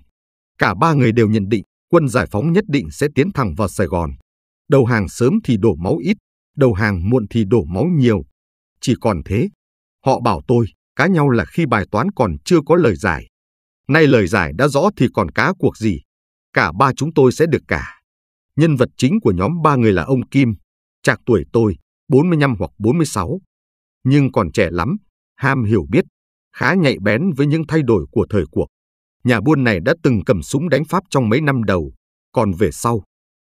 Cả ba người đều nhận định quân giải phóng nhất định sẽ tiến thẳng vào Sài Gòn. Đầu hàng sớm thì đổ máu ít, đầu hàng muộn thì đổ máu nhiều. Chỉ còn thế, họ bảo tôi, cá nhau là khi bài toán còn chưa có lời giải. Nay lời giải đã rõ thì còn cá cuộc gì? Cả ba chúng tôi sẽ được cả. Nhân vật chính của nhóm ba người là ông Kim, trạc tuổi tôi, 45 hoặc 46. Nhưng còn trẻ lắm, ham hiểu biết, khá nhạy bén với những thay đổi của thời cuộc. Nhà buôn này đã từng cầm súng đánh Pháp trong mấy năm đầu, còn về sau.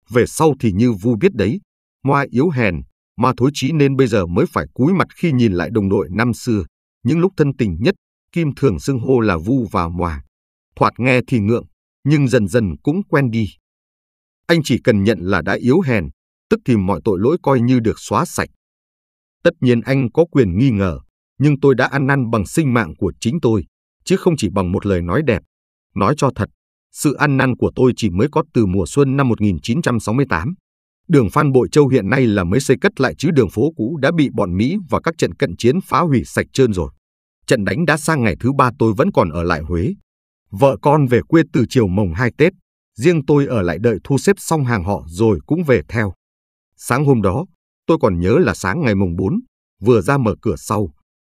Về sau thì như vu biết đấy, ngoa yếu hèn, mà thối chí nên bây giờ mới phải cúi mặt khi nhìn lại đồng đội năm xưa. Những lúc thân tình nhất, Kim thường xưng hô là Vu và hòa. Thoạt nghe thì ngượng, nhưng dần dần cũng quen đi. Anh chỉ cần nhận là đã yếu hèn, tức thì mọi tội lỗi coi như được xóa sạch. Tất nhiên anh có quyền nghi ngờ, nhưng tôi đã ăn năn bằng sinh mạng của chính tôi, chứ không chỉ bằng một lời nói đẹp. Nói cho thật, sự ăn năn của tôi chỉ mới có từ mùa xuân năm 1968. Đường Phan Bội Châu hiện nay là mới xây cất lại chứ đường phố cũ đã bị bọn Mỹ và các trận cận chiến phá hủy sạch trơn rồi. Trận đánh đã sang ngày thứ ba tôi vẫn còn ở lại Huế. Vợ con về quê từ chiều mồng 2 Tết, riêng tôi ở lại đợi thu xếp xong hàng họ rồi cũng về theo. Sáng hôm đó, tôi còn nhớ là sáng ngày mùng 4, vừa ra mở cửa sau,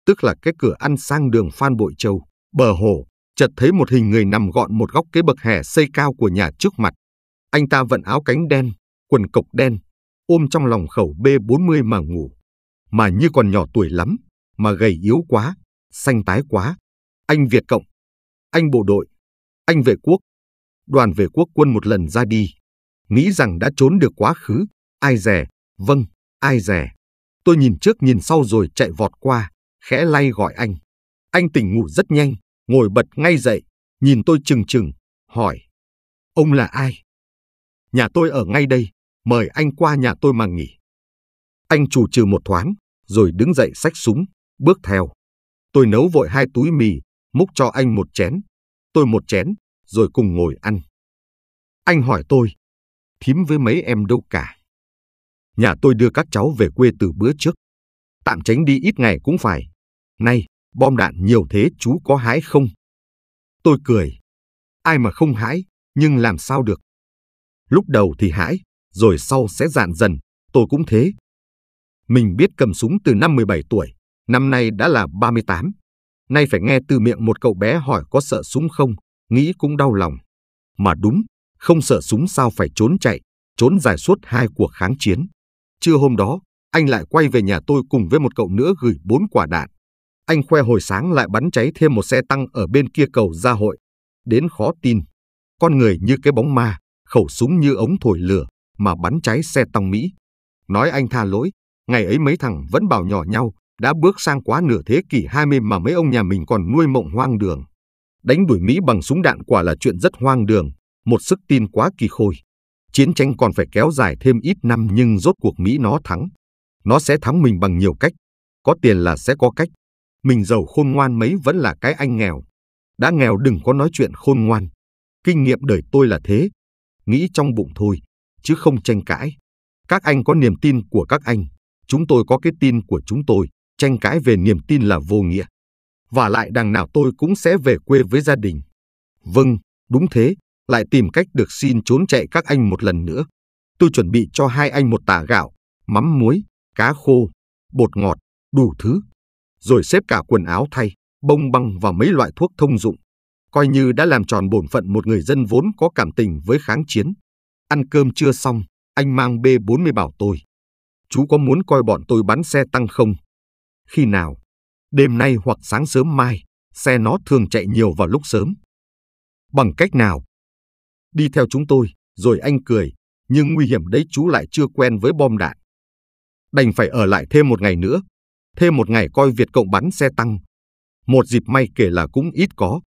tức là cái cửa ăn sang đường Phan Bội Châu, bờ hồ, chợt thấy một hình người nằm gọn một góc cái bậc hè xây cao của nhà trước mặt. Anh ta vận áo cánh đen, quần cộc đen, ôm trong lòng khẩu B40 mà ngủ. Mà như còn nhỏ tuổi lắm, mà gầy yếu quá, xanh tái quá. Anh Việt Cộng, anh bộ đội, anh vệ quốc. Đoàn vệ quốc quân một lần ra đi, nghĩ rằng đã trốn được quá khứ. Ai rẻ, vâng, ai rẻ. Tôi nhìn trước nhìn sau rồi chạy vọt qua, khẽ lay gọi anh. Anh tỉnh ngủ rất nhanh, ngồi bật ngay dậy, nhìn tôi chừng chừng, hỏi. Ông là ai? Nhà tôi ở ngay đây, mời anh qua nhà tôi mà nghỉ. Anh chủ trừ một thoáng, rồi đứng dậy xách súng, bước theo. Tôi nấu vội hai túi mì, múc cho anh một chén, tôi một chén, rồi cùng ngồi ăn. Anh hỏi tôi, thím với mấy em đâu cả? Nhà tôi đưa các cháu về quê từ bữa trước. Tạm tránh đi ít ngày cũng phải. Này, bom đạn nhiều thế chú có hái không? Tôi cười. Ai mà không hái, nhưng làm sao được? Lúc đầu thì hãi, rồi sau sẽ dạn dần, tôi cũng thế. Mình biết cầm súng từ năm 17 tuổi, năm nay đã là 38. Nay phải nghe từ miệng một cậu bé hỏi có sợ súng không, nghĩ cũng đau lòng. Mà đúng, không sợ súng sao phải trốn chạy, trốn dài suốt hai cuộc kháng chiến. Trưa hôm đó, anh lại quay về nhà tôi cùng với một cậu nữa gửi bốn quả đạn. Anh khoe hồi sáng lại bắn cháy thêm một xe tăng ở bên kia cầu gia hội. Đến khó tin. Con người như cái bóng ma, khẩu súng như ống thổi lửa, mà bắn cháy xe tăng Mỹ. Nói anh tha lỗi, ngày ấy mấy thằng vẫn bảo nhỏ nhau, đã bước sang quá nửa thế kỷ 20 mà mấy ông nhà mình còn nuôi mộng hoang đường. Đánh đuổi Mỹ bằng súng đạn quả là chuyện rất hoang đường, một sức tin quá kỳ khôi. Chiến tranh còn phải kéo dài thêm ít năm nhưng rốt cuộc Mỹ nó thắng. Nó sẽ thắng mình bằng nhiều cách, có tiền là sẽ có cách. Mình giàu khôn ngoan mấy vẫn là cái anh nghèo. Đã nghèo đừng có nói chuyện khôn ngoan. Kinh nghiệm đời tôi là thế. Nghĩ trong bụng thôi, chứ không tranh cãi. Các anh có niềm tin của các anh, chúng tôi có cái tin của chúng tôi, tranh cãi về niềm tin là vô nghĩa. Và lại đằng nào tôi cũng sẽ về quê với gia đình. Vâng, đúng thế, lại tìm cách được xin trốn chạy các anh một lần nữa. Tôi chuẩn bị cho hai anh một tả gạo, mắm muối, cá khô, bột ngọt, đủ thứ. Rồi xếp cả quần áo thay, bông băng và mấy loại thuốc thông dụng. Coi như đã làm tròn bổn phận một người dân vốn có cảm tình với kháng chiến. Ăn cơm chưa xong, anh mang B40 bảo tôi. Chú có muốn coi bọn tôi bắn xe tăng không? Khi nào? Đêm nay hoặc sáng sớm mai, xe nó thường chạy nhiều vào lúc sớm. Bằng cách nào? Đi theo chúng tôi, rồi anh cười, nhưng nguy hiểm đấy chú lại chưa quen với bom đạn. Đành phải ở lại thêm một ngày nữa, thêm một ngày coi Việt Cộng bắn xe tăng. Một dịp may kể là cũng ít có.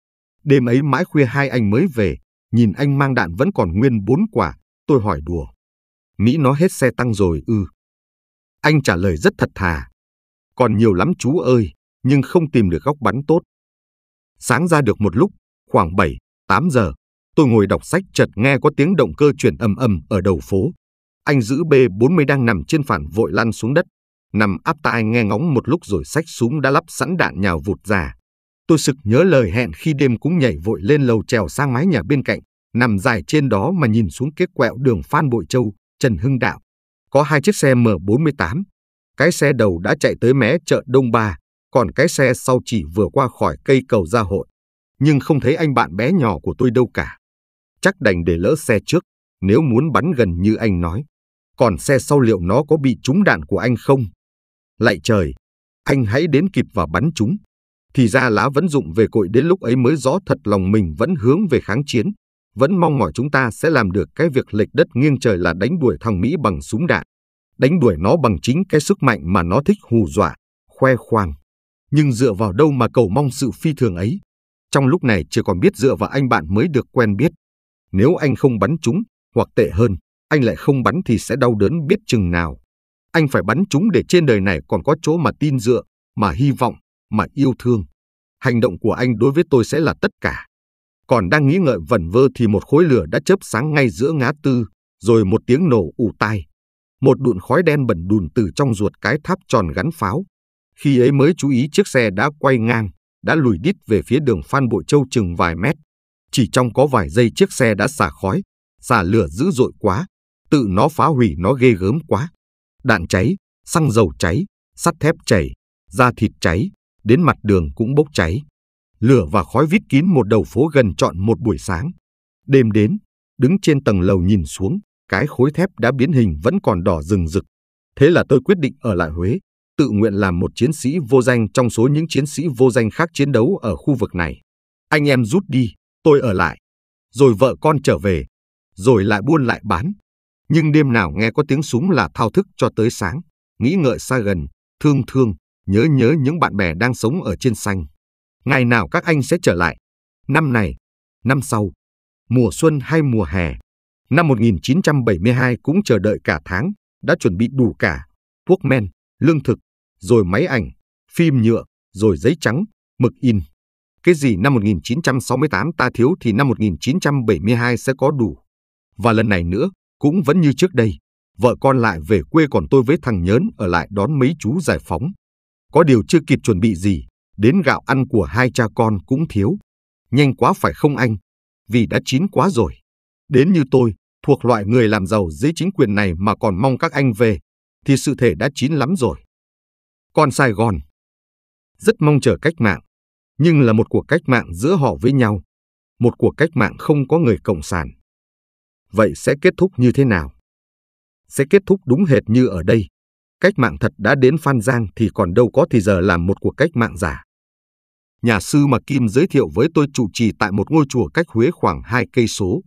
Đêm ấy mãi khuya hai anh mới về, nhìn anh mang đạn vẫn còn nguyên bốn quả, tôi hỏi đùa. Mỹ nó hết xe tăng rồi ư. Ừ. Anh trả lời rất thật thà. Còn nhiều lắm chú ơi, nhưng không tìm được góc bắn tốt. Sáng ra được một lúc, khoảng 7, 8 giờ, tôi ngồi đọc sách chợt nghe có tiếng động cơ chuyển ầm ầm ở đầu phố. Anh giữ B40 đang nằm trên phản vội lăn xuống đất, nằm áp tai nghe ngóng một lúc rồi sách súng đã lắp sẵn đạn nhào vụt ra. Tôi sực nhớ lời hẹn khi đêm cũng nhảy vội lên lầu trèo sang mái nhà bên cạnh, nằm dài trên đó mà nhìn xuống cái quẹo đường Phan Bội Châu, Trần Hưng Đạo. Có hai chiếc xe M48. Cái xe đầu đã chạy tới mé chợ Đông Ba, còn cái xe sau chỉ vừa qua khỏi cây cầu gia hội. Nhưng không thấy anh bạn bé nhỏ của tôi đâu cả. Chắc đành để lỡ xe trước, nếu muốn bắn gần như anh nói. Còn xe sau liệu nó có bị trúng đạn của anh không? lại trời, anh hãy đến kịp và bắn chúng. Thì ra lá vẫn dụng về cội đến lúc ấy mới rõ thật lòng mình vẫn hướng về kháng chiến vẫn mong mỏi chúng ta sẽ làm được cái việc lệch đất nghiêng trời là đánh đuổi thằng Mỹ bằng súng đạn, đánh đuổi nó bằng chính cái sức mạnh mà nó thích hù dọa, khoe khoang. Nhưng dựa vào đâu mà cầu mong sự phi thường ấy? Trong lúc này chưa còn biết dựa vào anh bạn mới được quen biết. Nếu anh không bắn chúng, hoặc tệ hơn, anh lại không bắn thì sẽ đau đớn biết chừng nào. Anh phải bắn chúng để trên đời này còn có chỗ mà tin dựa, mà hy vọng, mà yêu thương. Hành động của anh đối với tôi sẽ là tất cả còn đang nghĩ ngợi vẩn vơ thì một khối lửa đã chớp sáng ngay giữa ngã tư, rồi một tiếng nổ ù tai. Một đụn khói đen bẩn đùn từ trong ruột cái tháp tròn gắn pháo. Khi ấy mới chú ý chiếc xe đã quay ngang, đã lùi đít về phía đường Phan Bội Châu chừng vài mét. Chỉ trong có vài giây chiếc xe đã xả khói, xả lửa dữ dội quá, tự nó phá hủy nó ghê gớm quá. Đạn cháy, xăng dầu cháy, sắt thép chảy, da thịt cháy, đến mặt đường cũng bốc cháy lửa và khói vít kín một đầu phố gần trọn một buổi sáng. Đêm đến, đứng trên tầng lầu nhìn xuống, cái khối thép đã biến hình vẫn còn đỏ rừng rực. Thế là tôi quyết định ở lại Huế, tự nguyện làm một chiến sĩ vô danh trong số những chiến sĩ vô danh khác chiến đấu ở khu vực này. Anh em rút đi, tôi ở lại. Rồi vợ con trở về, rồi lại buôn lại bán. Nhưng đêm nào nghe có tiếng súng là thao thức cho tới sáng, nghĩ ngợi xa gần, thương thương, nhớ nhớ những bạn bè đang sống ở trên xanh ngày nào các anh sẽ trở lại? Năm này, năm sau, mùa xuân hay mùa hè? Năm 1972 cũng chờ đợi cả tháng, đã chuẩn bị đủ cả, thuốc men, lương thực, rồi máy ảnh, phim nhựa, rồi giấy trắng, mực in. Cái gì năm 1968 ta thiếu thì năm 1972 sẽ có đủ. Và lần này nữa, cũng vẫn như trước đây, vợ con lại về quê còn tôi với thằng nhớn ở lại đón mấy chú giải phóng. Có điều chưa kịp chuẩn bị gì, Đến gạo ăn của hai cha con cũng thiếu. Nhanh quá phải không anh? Vì đã chín quá rồi. Đến như tôi, thuộc loại người làm giàu dưới chính quyền này mà còn mong các anh về, thì sự thể đã chín lắm rồi. Con Sài Gòn rất mong chờ cách mạng, nhưng là một cuộc cách mạng giữa họ với nhau, một cuộc cách mạng không có người cộng sản. Vậy sẽ kết thúc như thế nào? Sẽ kết thúc đúng hệt như ở đây. Cách mạng thật đã đến Phan Giang thì còn đâu có thì giờ làm một cuộc cách mạng giả nhà sư mà Kim giới thiệu với tôi trụ trì tại một ngôi chùa cách Huế khoảng hai cây số.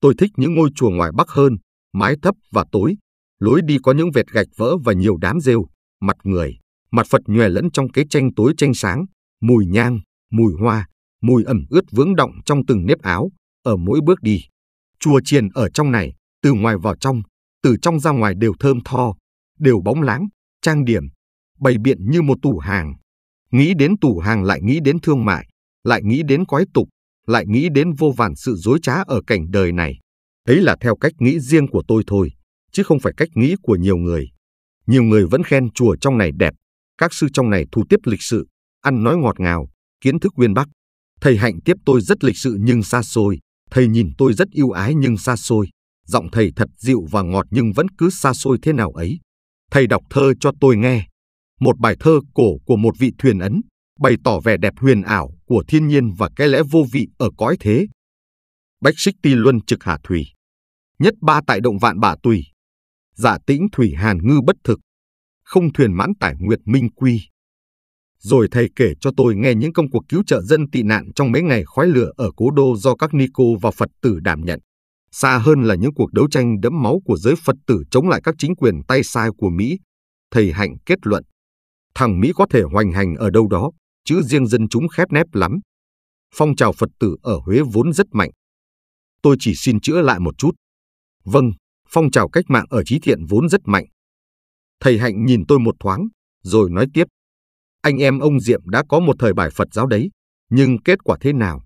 Tôi thích những ngôi chùa ngoài Bắc hơn, mái thấp và tối, lối đi có những vệt gạch vỡ và nhiều đám rêu, mặt người, mặt Phật nhòe lẫn trong cái tranh tối tranh sáng, mùi nhang, mùi hoa, mùi ẩm ướt vướng động trong từng nếp áo, ở mỗi bước đi. Chùa chiền ở trong này, từ ngoài vào trong, từ trong ra ngoài đều thơm tho, đều bóng láng, trang điểm, bày biện như một tủ hàng. Nghĩ đến tủ hàng lại nghĩ đến thương mại, lại nghĩ đến quái tục, lại nghĩ đến vô vàn sự dối trá ở cảnh đời này. Ấy là theo cách nghĩ riêng của tôi thôi, chứ không phải cách nghĩ của nhiều người. Nhiều người vẫn khen chùa trong này đẹp, các sư trong này thu tiếp lịch sự, ăn nói ngọt ngào, kiến thức uyên bác. Thầy Hạnh tiếp tôi rất lịch sự nhưng xa xôi, thầy nhìn tôi rất yêu ái nhưng xa xôi, giọng thầy thật dịu và ngọt nhưng vẫn cứ xa xôi thế nào ấy. Thầy đọc thơ cho tôi nghe, một bài thơ cổ của một vị thuyền ấn, bày tỏ vẻ đẹp huyền ảo của thiên nhiên và cái lẽ vô vị ở cõi thế. Bách xích ti luân trực hà thủy, nhất ba tại động vạn bả tùy, giả dạ tĩnh thủy hàn ngư bất thực, không thuyền mãn tải nguyệt minh quy. Rồi thầy kể cho tôi nghe những công cuộc cứu trợ dân tị nạn trong mấy ngày khói lửa ở cố đô do các ni cô và Phật tử đảm nhận. Xa hơn là những cuộc đấu tranh đẫm máu của giới Phật tử chống lại các chính quyền tay sai của Mỹ. Thầy Hạnh kết luận thằng Mỹ có thể hoành hành ở đâu đó, chứ riêng dân chúng khép nép lắm. Phong trào Phật tử ở Huế vốn rất mạnh. Tôi chỉ xin chữa lại một chút. Vâng, phong trào cách mạng ở trí thiện vốn rất mạnh. Thầy Hạnh nhìn tôi một thoáng, rồi nói tiếp. Anh em ông Diệm đã có một thời bài Phật giáo đấy, nhưng kết quả thế nào?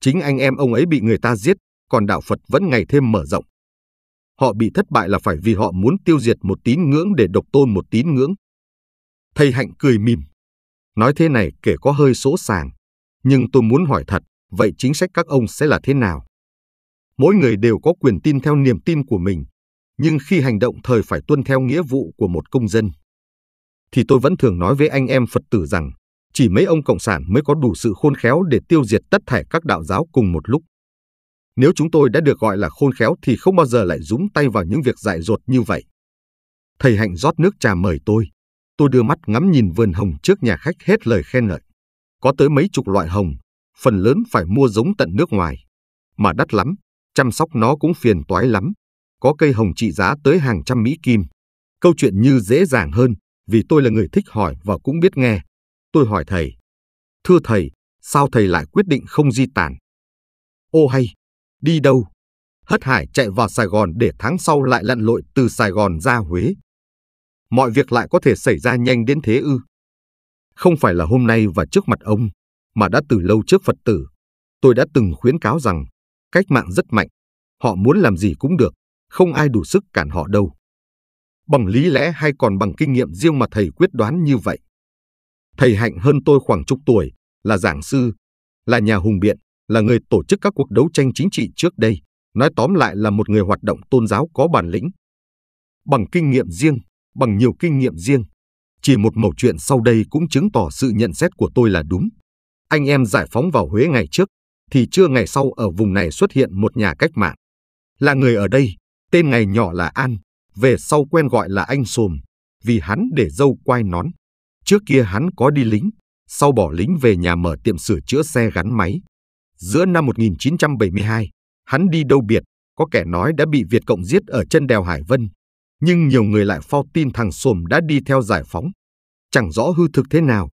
Chính anh em ông ấy bị người ta giết, còn đạo Phật vẫn ngày thêm mở rộng. Họ bị thất bại là phải vì họ muốn tiêu diệt một tín ngưỡng để độc tôn một tín ngưỡng, Thầy Hạnh cười mỉm. Nói thế này kể có hơi số sàng, nhưng tôi muốn hỏi thật, vậy chính sách các ông sẽ là thế nào? Mỗi người đều có quyền tin theo niềm tin của mình, nhưng khi hành động thời phải tuân theo nghĩa vụ của một công dân. Thì tôi vẫn thường nói với anh em Phật tử rằng, chỉ mấy ông Cộng sản mới có đủ sự khôn khéo để tiêu diệt tất thảy các đạo giáo cùng một lúc. Nếu chúng tôi đã được gọi là khôn khéo thì không bao giờ lại dũng tay vào những việc dại dột như vậy. Thầy Hạnh rót nước trà mời tôi. Tôi đưa mắt ngắm nhìn vườn hồng trước nhà khách hết lời khen ngợi. Có tới mấy chục loại hồng, phần lớn phải mua giống tận nước ngoài. Mà đắt lắm, chăm sóc nó cũng phiền toái lắm. Có cây hồng trị giá tới hàng trăm Mỹ Kim. Câu chuyện như dễ dàng hơn, vì tôi là người thích hỏi và cũng biết nghe. Tôi hỏi thầy, thưa thầy, sao thầy lại quyết định không di tản? Ô hay, đi đâu? Hất Hải chạy vào Sài Gòn để tháng sau lại lặn lội từ Sài Gòn ra Huế mọi việc lại có thể xảy ra nhanh đến thế ư. Không phải là hôm nay và trước mặt ông, mà đã từ lâu trước Phật tử. Tôi đã từng khuyến cáo rằng, cách mạng rất mạnh, họ muốn làm gì cũng được, không ai đủ sức cản họ đâu. Bằng lý lẽ hay còn bằng kinh nghiệm riêng mà thầy quyết đoán như vậy. Thầy Hạnh hơn tôi khoảng chục tuổi, là giảng sư, là nhà hùng biện, là người tổ chức các cuộc đấu tranh chính trị trước đây, nói tóm lại là một người hoạt động tôn giáo có bản lĩnh. Bằng kinh nghiệm riêng, bằng nhiều kinh nghiệm riêng. Chỉ một mẩu chuyện sau đây cũng chứng tỏ sự nhận xét của tôi là đúng. Anh em giải phóng vào Huế ngày trước, thì trưa ngày sau ở vùng này xuất hiện một nhà cách mạng. Là người ở đây, tên ngày nhỏ là An, về sau quen gọi là anh Sồm, vì hắn để dâu quai nón. Trước kia hắn có đi lính, sau bỏ lính về nhà mở tiệm sửa chữa xe gắn máy. Giữa năm 1972, hắn đi đâu biệt, có kẻ nói đã bị Việt Cộng giết ở chân đèo Hải Vân, nhưng nhiều người lại phao tin thằng Sồm đã đi theo giải phóng. Chẳng rõ hư thực thế nào.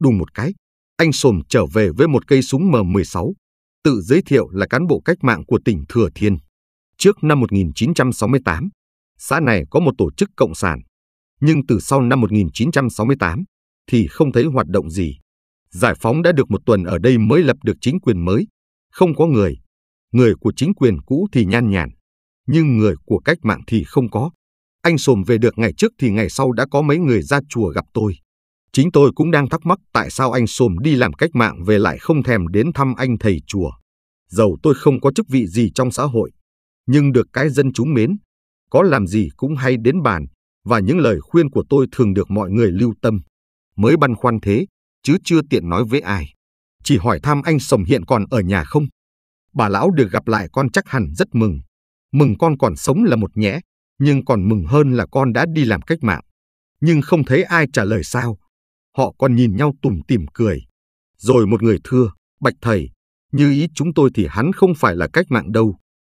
Đùng một cái, anh Sồm trở về với một cây súng M16, tự giới thiệu là cán bộ cách mạng của tỉnh Thừa Thiên. Trước năm 1968, xã này có một tổ chức cộng sản, nhưng từ sau năm 1968 thì không thấy hoạt động gì. Giải phóng đã được một tuần ở đây mới lập được chính quyền mới, không có người. Người của chính quyền cũ thì nhan nhản, nhưng người của cách mạng thì không có. Anh Sồm về được ngày trước thì ngày sau đã có mấy người ra chùa gặp tôi. Chính tôi cũng đang thắc mắc tại sao anh Sồm đi làm cách mạng về lại không thèm đến thăm anh thầy chùa. Dầu tôi không có chức vị gì trong xã hội, nhưng được cái dân chúng mến, có làm gì cũng hay đến bàn, và những lời khuyên của tôi thường được mọi người lưu tâm. Mới băn khoăn thế, chứ chưa tiện nói với ai. Chỉ hỏi thăm anh Sồng hiện còn ở nhà không. Bà lão được gặp lại con chắc hẳn rất mừng. Mừng con còn sống là một nhẽ, nhưng còn mừng hơn là con đã đi làm cách mạng. Nhưng không thấy ai trả lời sao. Họ còn nhìn nhau tủm tỉm cười. Rồi một người thưa, bạch thầy, như ý chúng tôi thì hắn không phải là cách mạng đâu.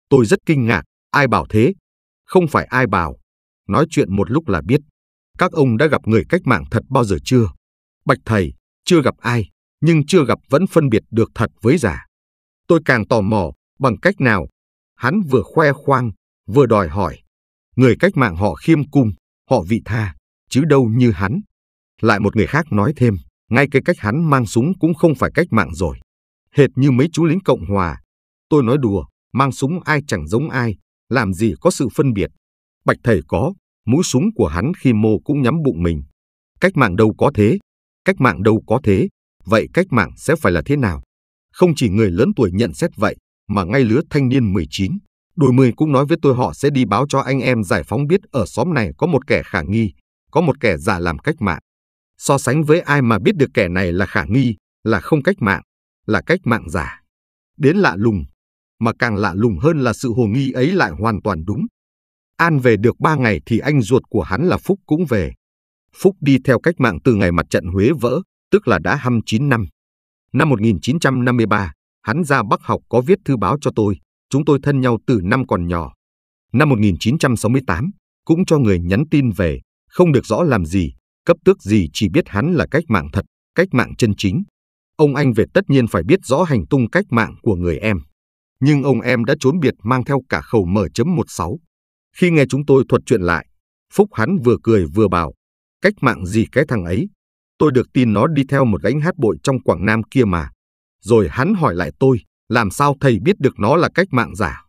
Tôi rất kinh ngạc, ai bảo thế? Không phải ai bảo. Nói chuyện một lúc là biết. Các ông đã gặp người cách mạng thật bao giờ chưa? Bạch thầy, chưa gặp ai, nhưng chưa gặp vẫn phân biệt được thật với giả. Tôi càng tò mò, bằng cách nào? Hắn vừa khoe khoang, vừa đòi hỏi. Người cách mạng họ khiêm cung, họ vị tha, chứ đâu như hắn. Lại một người khác nói thêm, ngay cái cách hắn mang súng cũng không phải cách mạng rồi. Hệt như mấy chú lính Cộng Hòa. Tôi nói đùa, mang súng ai chẳng giống ai, làm gì có sự phân biệt. Bạch thầy có, mũi súng của hắn khi mô cũng nhắm bụng mình. Cách mạng đâu có thế, cách mạng đâu có thế, vậy cách mạng sẽ phải là thế nào? Không chỉ người lớn tuổi nhận xét vậy, mà ngay lứa thanh niên 19, Đội 10 cũng nói với tôi họ sẽ đi báo cho anh em giải phóng biết ở xóm này có một kẻ khả nghi, có một kẻ giả làm cách mạng. So sánh với ai mà biết được kẻ này là khả nghi, là không cách mạng, là cách mạng giả. Đến lạ lùng, mà càng lạ lùng hơn là sự hồ nghi ấy lại hoàn toàn đúng. An về được ba ngày thì anh ruột của hắn là Phúc cũng về. Phúc đi theo cách mạng từ ngày mặt trận Huế vỡ, tức là đã 29 năm. Năm 1953, hắn ra Bắc học có viết thư báo cho tôi, chúng tôi thân nhau từ năm còn nhỏ. Năm 1968, cũng cho người nhắn tin về, không được rõ làm gì, cấp tước gì chỉ biết hắn là cách mạng thật, cách mạng chân chính. Ông anh về tất nhiên phải biết rõ hành tung cách mạng của người em. Nhưng ông em đã trốn biệt mang theo cả khẩu mở chấm 16 Khi nghe chúng tôi thuật chuyện lại, Phúc hắn vừa cười vừa bảo, cách mạng gì cái thằng ấy. Tôi được tin nó đi theo một gánh hát bội trong Quảng Nam kia mà. Rồi hắn hỏi lại tôi, làm sao thầy biết được nó là cách mạng giả?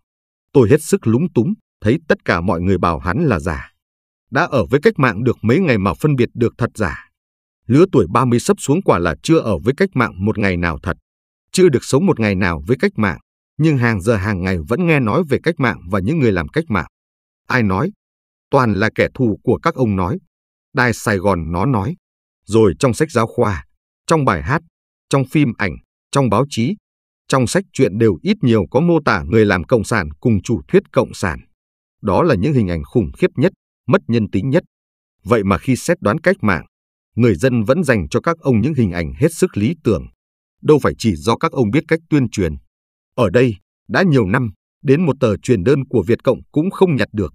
Tôi hết sức lúng túng, thấy tất cả mọi người bảo hắn là giả. Đã ở với cách mạng được mấy ngày mà phân biệt được thật giả. Lứa tuổi 30 sắp xuống quả là chưa ở với cách mạng một ngày nào thật. Chưa được sống một ngày nào với cách mạng, nhưng hàng giờ hàng ngày vẫn nghe nói về cách mạng và những người làm cách mạng. Ai nói? Toàn là kẻ thù của các ông nói. Đài Sài Gòn nó nói. Rồi trong sách giáo khoa, trong bài hát, trong phim ảnh, trong báo chí, trong sách truyện đều ít nhiều có mô tả người làm cộng sản cùng chủ thuyết cộng sản. Đó là những hình ảnh khủng khiếp nhất, mất nhân tính nhất. Vậy mà khi xét đoán cách mạng, người dân vẫn dành cho các ông những hình ảnh hết sức lý tưởng. Đâu phải chỉ do các ông biết cách tuyên truyền. Ở đây, đã nhiều năm, đến một tờ truyền đơn của Việt Cộng cũng không nhặt được.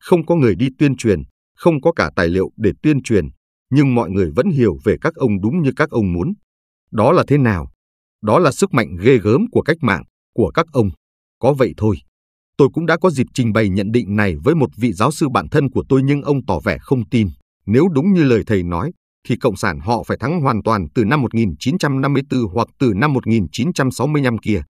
Không có người đi tuyên truyền, không có cả tài liệu để tuyên truyền, nhưng mọi người vẫn hiểu về các ông đúng như các ông muốn. Đó là thế nào? Đó là sức mạnh ghê gớm của cách mạng, của các ông. Có vậy thôi. Tôi cũng đã có dịp trình bày nhận định này với một vị giáo sư bạn thân của tôi nhưng ông tỏ vẻ không tin. Nếu đúng như lời thầy nói, thì Cộng sản họ phải thắng hoàn toàn từ năm 1954 hoặc từ năm 1965 kia.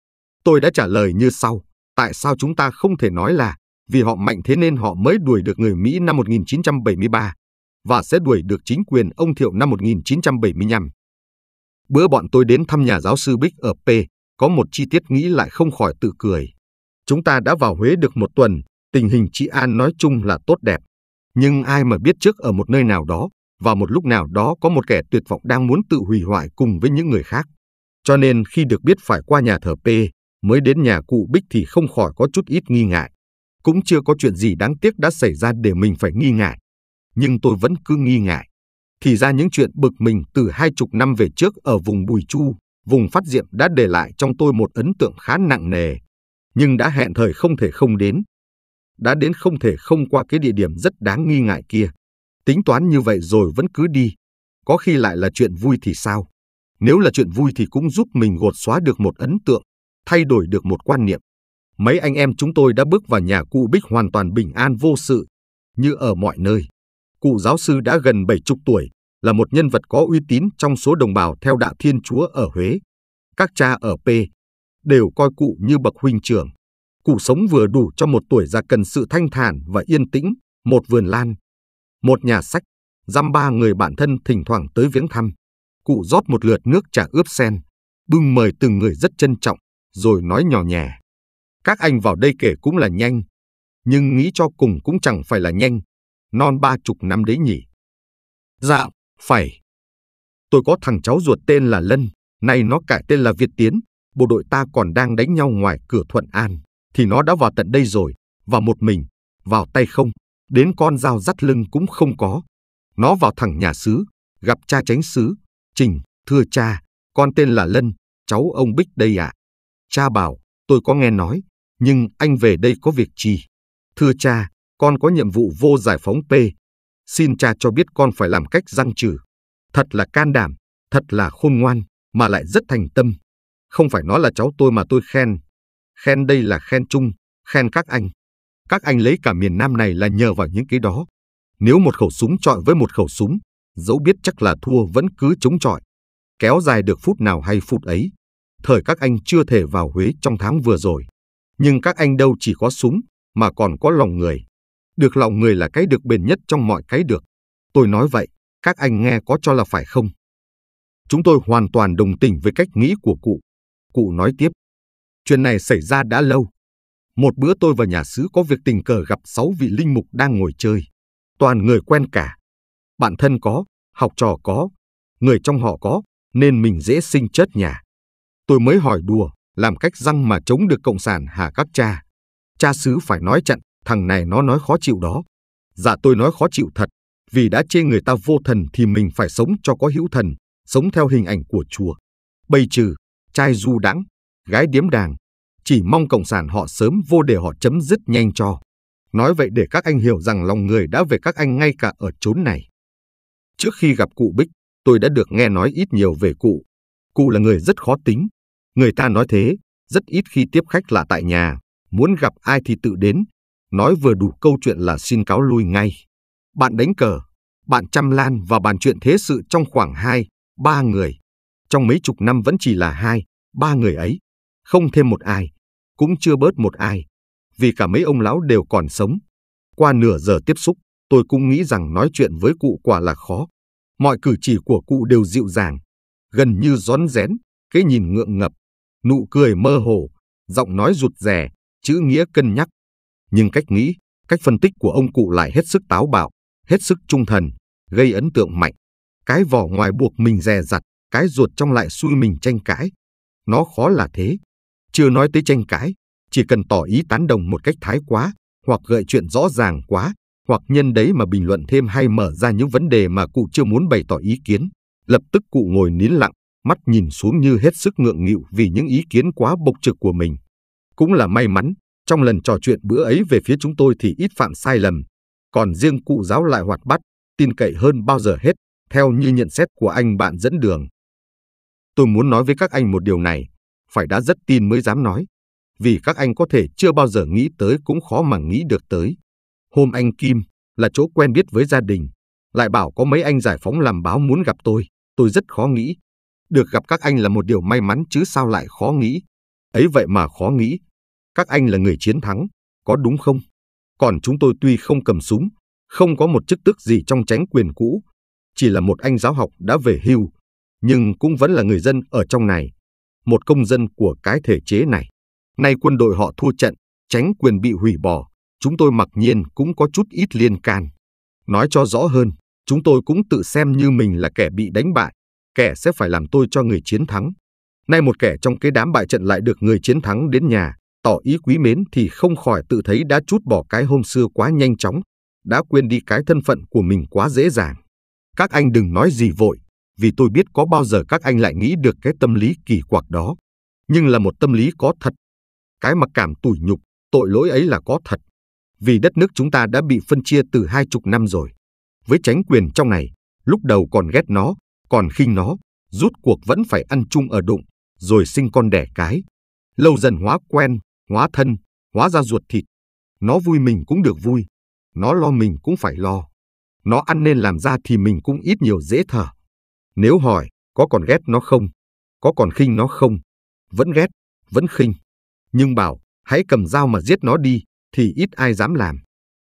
Tôi đã trả lời như sau. Tại sao chúng ta không thể nói là vì họ mạnh thế nên họ mới đuổi được người Mỹ năm 1973 và sẽ đuổi được chính quyền ông Thiệu năm 1975? Bữa bọn tôi đến thăm nhà giáo sư Bích ở P, có một chi tiết nghĩ lại không khỏi tự cười. Chúng ta đã vào Huế được một tuần, tình hình trị an nói chung là tốt đẹp. Nhưng ai mà biết trước ở một nơi nào đó, vào một lúc nào đó có một kẻ tuyệt vọng đang muốn tự hủy hoại cùng với những người khác. Cho nên khi được biết phải qua nhà thờ P, mới đến nhà cụ Bích thì không khỏi có chút ít nghi ngại. Cũng chưa có chuyện gì đáng tiếc đã xảy ra để mình phải nghi ngại. Nhưng tôi vẫn cứ nghi ngại thì ra những chuyện bực mình từ hai chục năm về trước ở vùng Bùi Chu, vùng phát diệm đã để lại trong tôi một ấn tượng khá nặng nề, nhưng đã hẹn thời không thể không đến. Đã đến không thể không qua cái địa điểm rất đáng nghi ngại kia. Tính toán như vậy rồi vẫn cứ đi, có khi lại là chuyện vui thì sao? Nếu là chuyện vui thì cũng giúp mình gột xóa được một ấn tượng, thay đổi được một quan niệm. Mấy anh em chúng tôi đã bước vào nhà cụ Bích hoàn toàn bình an vô sự, như ở mọi nơi cụ giáo sư đã gần 70 tuổi, là một nhân vật có uy tín trong số đồng bào theo đạo Thiên Chúa ở Huế. Các cha ở P đều coi cụ như bậc huynh trưởng. Cụ sống vừa đủ cho một tuổi già cần sự thanh thản và yên tĩnh, một vườn lan, một nhà sách, dăm ba người bạn thân thỉnh thoảng tới viếng thăm. Cụ rót một lượt nước trà ướp sen, bưng mời từng người rất trân trọng, rồi nói nhỏ nhẹ. Các anh vào đây kể cũng là nhanh, nhưng nghĩ cho cùng cũng chẳng phải là nhanh, non ba chục năm đấy nhỉ? Dạ, phải. Tôi có thằng cháu ruột tên là Lân, nay nó cải tên là Việt Tiến, bộ đội ta còn đang đánh nhau ngoài cửa Thuận An, thì nó đã vào tận đây rồi, vào một mình, vào tay không, đến con dao dắt lưng cũng không có. Nó vào thẳng nhà xứ, gặp cha tránh xứ, trình, thưa cha, con tên là Lân, cháu ông Bích đây ạ. À. Cha bảo, tôi có nghe nói, nhưng anh về đây có việc gì? Thưa cha, con có nhiệm vụ vô giải phóng P. Xin cha cho biết con phải làm cách răng trừ. Thật là can đảm, thật là khôn ngoan, mà lại rất thành tâm. Không phải nói là cháu tôi mà tôi khen. Khen đây là khen chung, khen các anh. Các anh lấy cả miền Nam này là nhờ vào những cái đó. Nếu một khẩu súng trọi với một khẩu súng, dẫu biết chắc là thua vẫn cứ chống trọi. Kéo dài được phút nào hay phút ấy. Thời các anh chưa thể vào Huế trong tháng vừa rồi. Nhưng các anh đâu chỉ có súng, mà còn có lòng người. Được lòng người là cái được bền nhất trong mọi cái được. Tôi nói vậy, các anh nghe có cho là phải không? Chúng tôi hoàn toàn đồng tình với cách nghĩ của cụ. Cụ nói tiếp, chuyện này xảy ra đã lâu. Một bữa tôi và nhà sứ có việc tình cờ gặp sáu vị linh mục đang ngồi chơi. Toàn người quen cả. Bạn thân có, học trò có, người trong họ có, nên mình dễ sinh chất nhà. Tôi mới hỏi đùa, làm cách răng mà chống được Cộng sản hả các cha. Cha sứ phải nói chặn, thằng này nó nói khó chịu đó. Dạ tôi nói khó chịu thật, vì đã chê người ta vô thần thì mình phải sống cho có hữu thần, sống theo hình ảnh của chùa. Bây trừ, trai du đãng, gái điếm đàng, chỉ mong Cộng sản họ sớm vô để họ chấm dứt nhanh cho. Nói vậy để các anh hiểu rằng lòng người đã về các anh ngay cả ở chốn này. Trước khi gặp cụ Bích, tôi đã được nghe nói ít nhiều về cụ. Cụ là người rất khó tính. Người ta nói thế, rất ít khi tiếp khách là tại nhà. Muốn gặp ai thì tự đến, nói vừa đủ câu chuyện là xin cáo lui ngay. Bạn đánh cờ, bạn chăm lan và bàn chuyện thế sự trong khoảng 2, 3 người. Trong mấy chục năm vẫn chỉ là hai, ba người ấy, không thêm một ai, cũng chưa bớt một ai, vì cả mấy ông lão đều còn sống. Qua nửa giờ tiếp xúc, tôi cũng nghĩ rằng nói chuyện với cụ quả là khó. Mọi cử chỉ của cụ đều dịu dàng, gần như rón rén, cái nhìn ngượng ngập, nụ cười mơ hồ, giọng nói rụt rè, chữ nghĩa cân nhắc, nhưng cách nghĩ, cách phân tích của ông cụ lại hết sức táo bạo, hết sức trung thần, gây ấn tượng mạnh. Cái vỏ ngoài buộc mình dè dặt, cái ruột trong lại xui mình tranh cãi. Nó khó là thế. Chưa nói tới tranh cãi, chỉ cần tỏ ý tán đồng một cách thái quá, hoặc gợi chuyện rõ ràng quá, hoặc nhân đấy mà bình luận thêm hay mở ra những vấn đề mà cụ chưa muốn bày tỏ ý kiến. Lập tức cụ ngồi nín lặng, mắt nhìn xuống như hết sức ngượng nghịu vì những ý kiến quá bộc trực của mình. Cũng là may mắn, trong lần trò chuyện bữa ấy về phía chúng tôi thì ít phạm sai lầm, còn riêng cụ giáo lại hoạt bát, tin cậy hơn bao giờ hết, theo như nhận xét của anh bạn dẫn đường. Tôi muốn nói với các anh một điều này, phải đã rất tin mới dám nói, vì các anh có thể chưa bao giờ nghĩ tới cũng khó mà nghĩ được tới. Hôm anh Kim là chỗ quen biết với gia đình, lại bảo có mấy anh giải phóng làm báo muốn gặp tôi, tôi rất khó nghĩ. Được gặp các anh là một điều may mắn chứ sao lại khó nghĩ. Ấy vậy mà khó nghĩ, các anh là người chiến thắng, có đúng không? Còn chúng tôi tuy không cầm súng, không có một chức tước gì trong chánh quyền cũ, chỉ là một anh giáo học đã về hưu, nhưng cũng vẫn là người dân ở trong này, một công dân của cái thể chế này. Nay quân đội họ thua trận, chánh quyền bị hủy bỏ, chúng tôi mặc nhiên cũng có chút ít liên can. Nói cho rõ hơn, chúng tôi cũng tự xem như mình là kẻ bị đánh bại, kẻ sẽ phải làm tôi cho người chiến thắng. Nay một kẻ trong cái đám bại trận lại được người chiến thắng đến nhà, tỏ ý quý mến thì không khỏi tự thấy đã chút bỏ cái hôm xưa quá nhanh chóng, đã quên đi cái thân phận của mình quá dễ dàng. Các anh đừng nói gì vội, vì tôi biết có bao giờ các anh lại nghĩ được cái tâm lý kỳ quặc đó. Nhưng là một tâm lý có thật. Cái mặc cảm tủi nhục, tội lỗi ấy là có thật. Vì đất nước chúng ta đã bị phân chia từ hai chục năm rồi. Với tránh quyền trong này, lúc đầu còn ghét nó, còn khinh nó, rút cuộc vẫn phải ăn chung ở đụng, rồi sinh con đẻ cái. Lâu dần hóa quen, hóa thân, hóa ra ruột thịt. Nó vui mình cũng được vui, nó lo mình cũng phải lo. Nó ăn nên làm ra thì mình cũng ít nhiều dễ thở. Nếu hỏi, có còn ghét nó không? Có còn khinh nó không? Vẫn ghét, vẫn khinh. Nhưng bảo, hãy cầm dao mà giết nó đi, thì ít ai dám làm.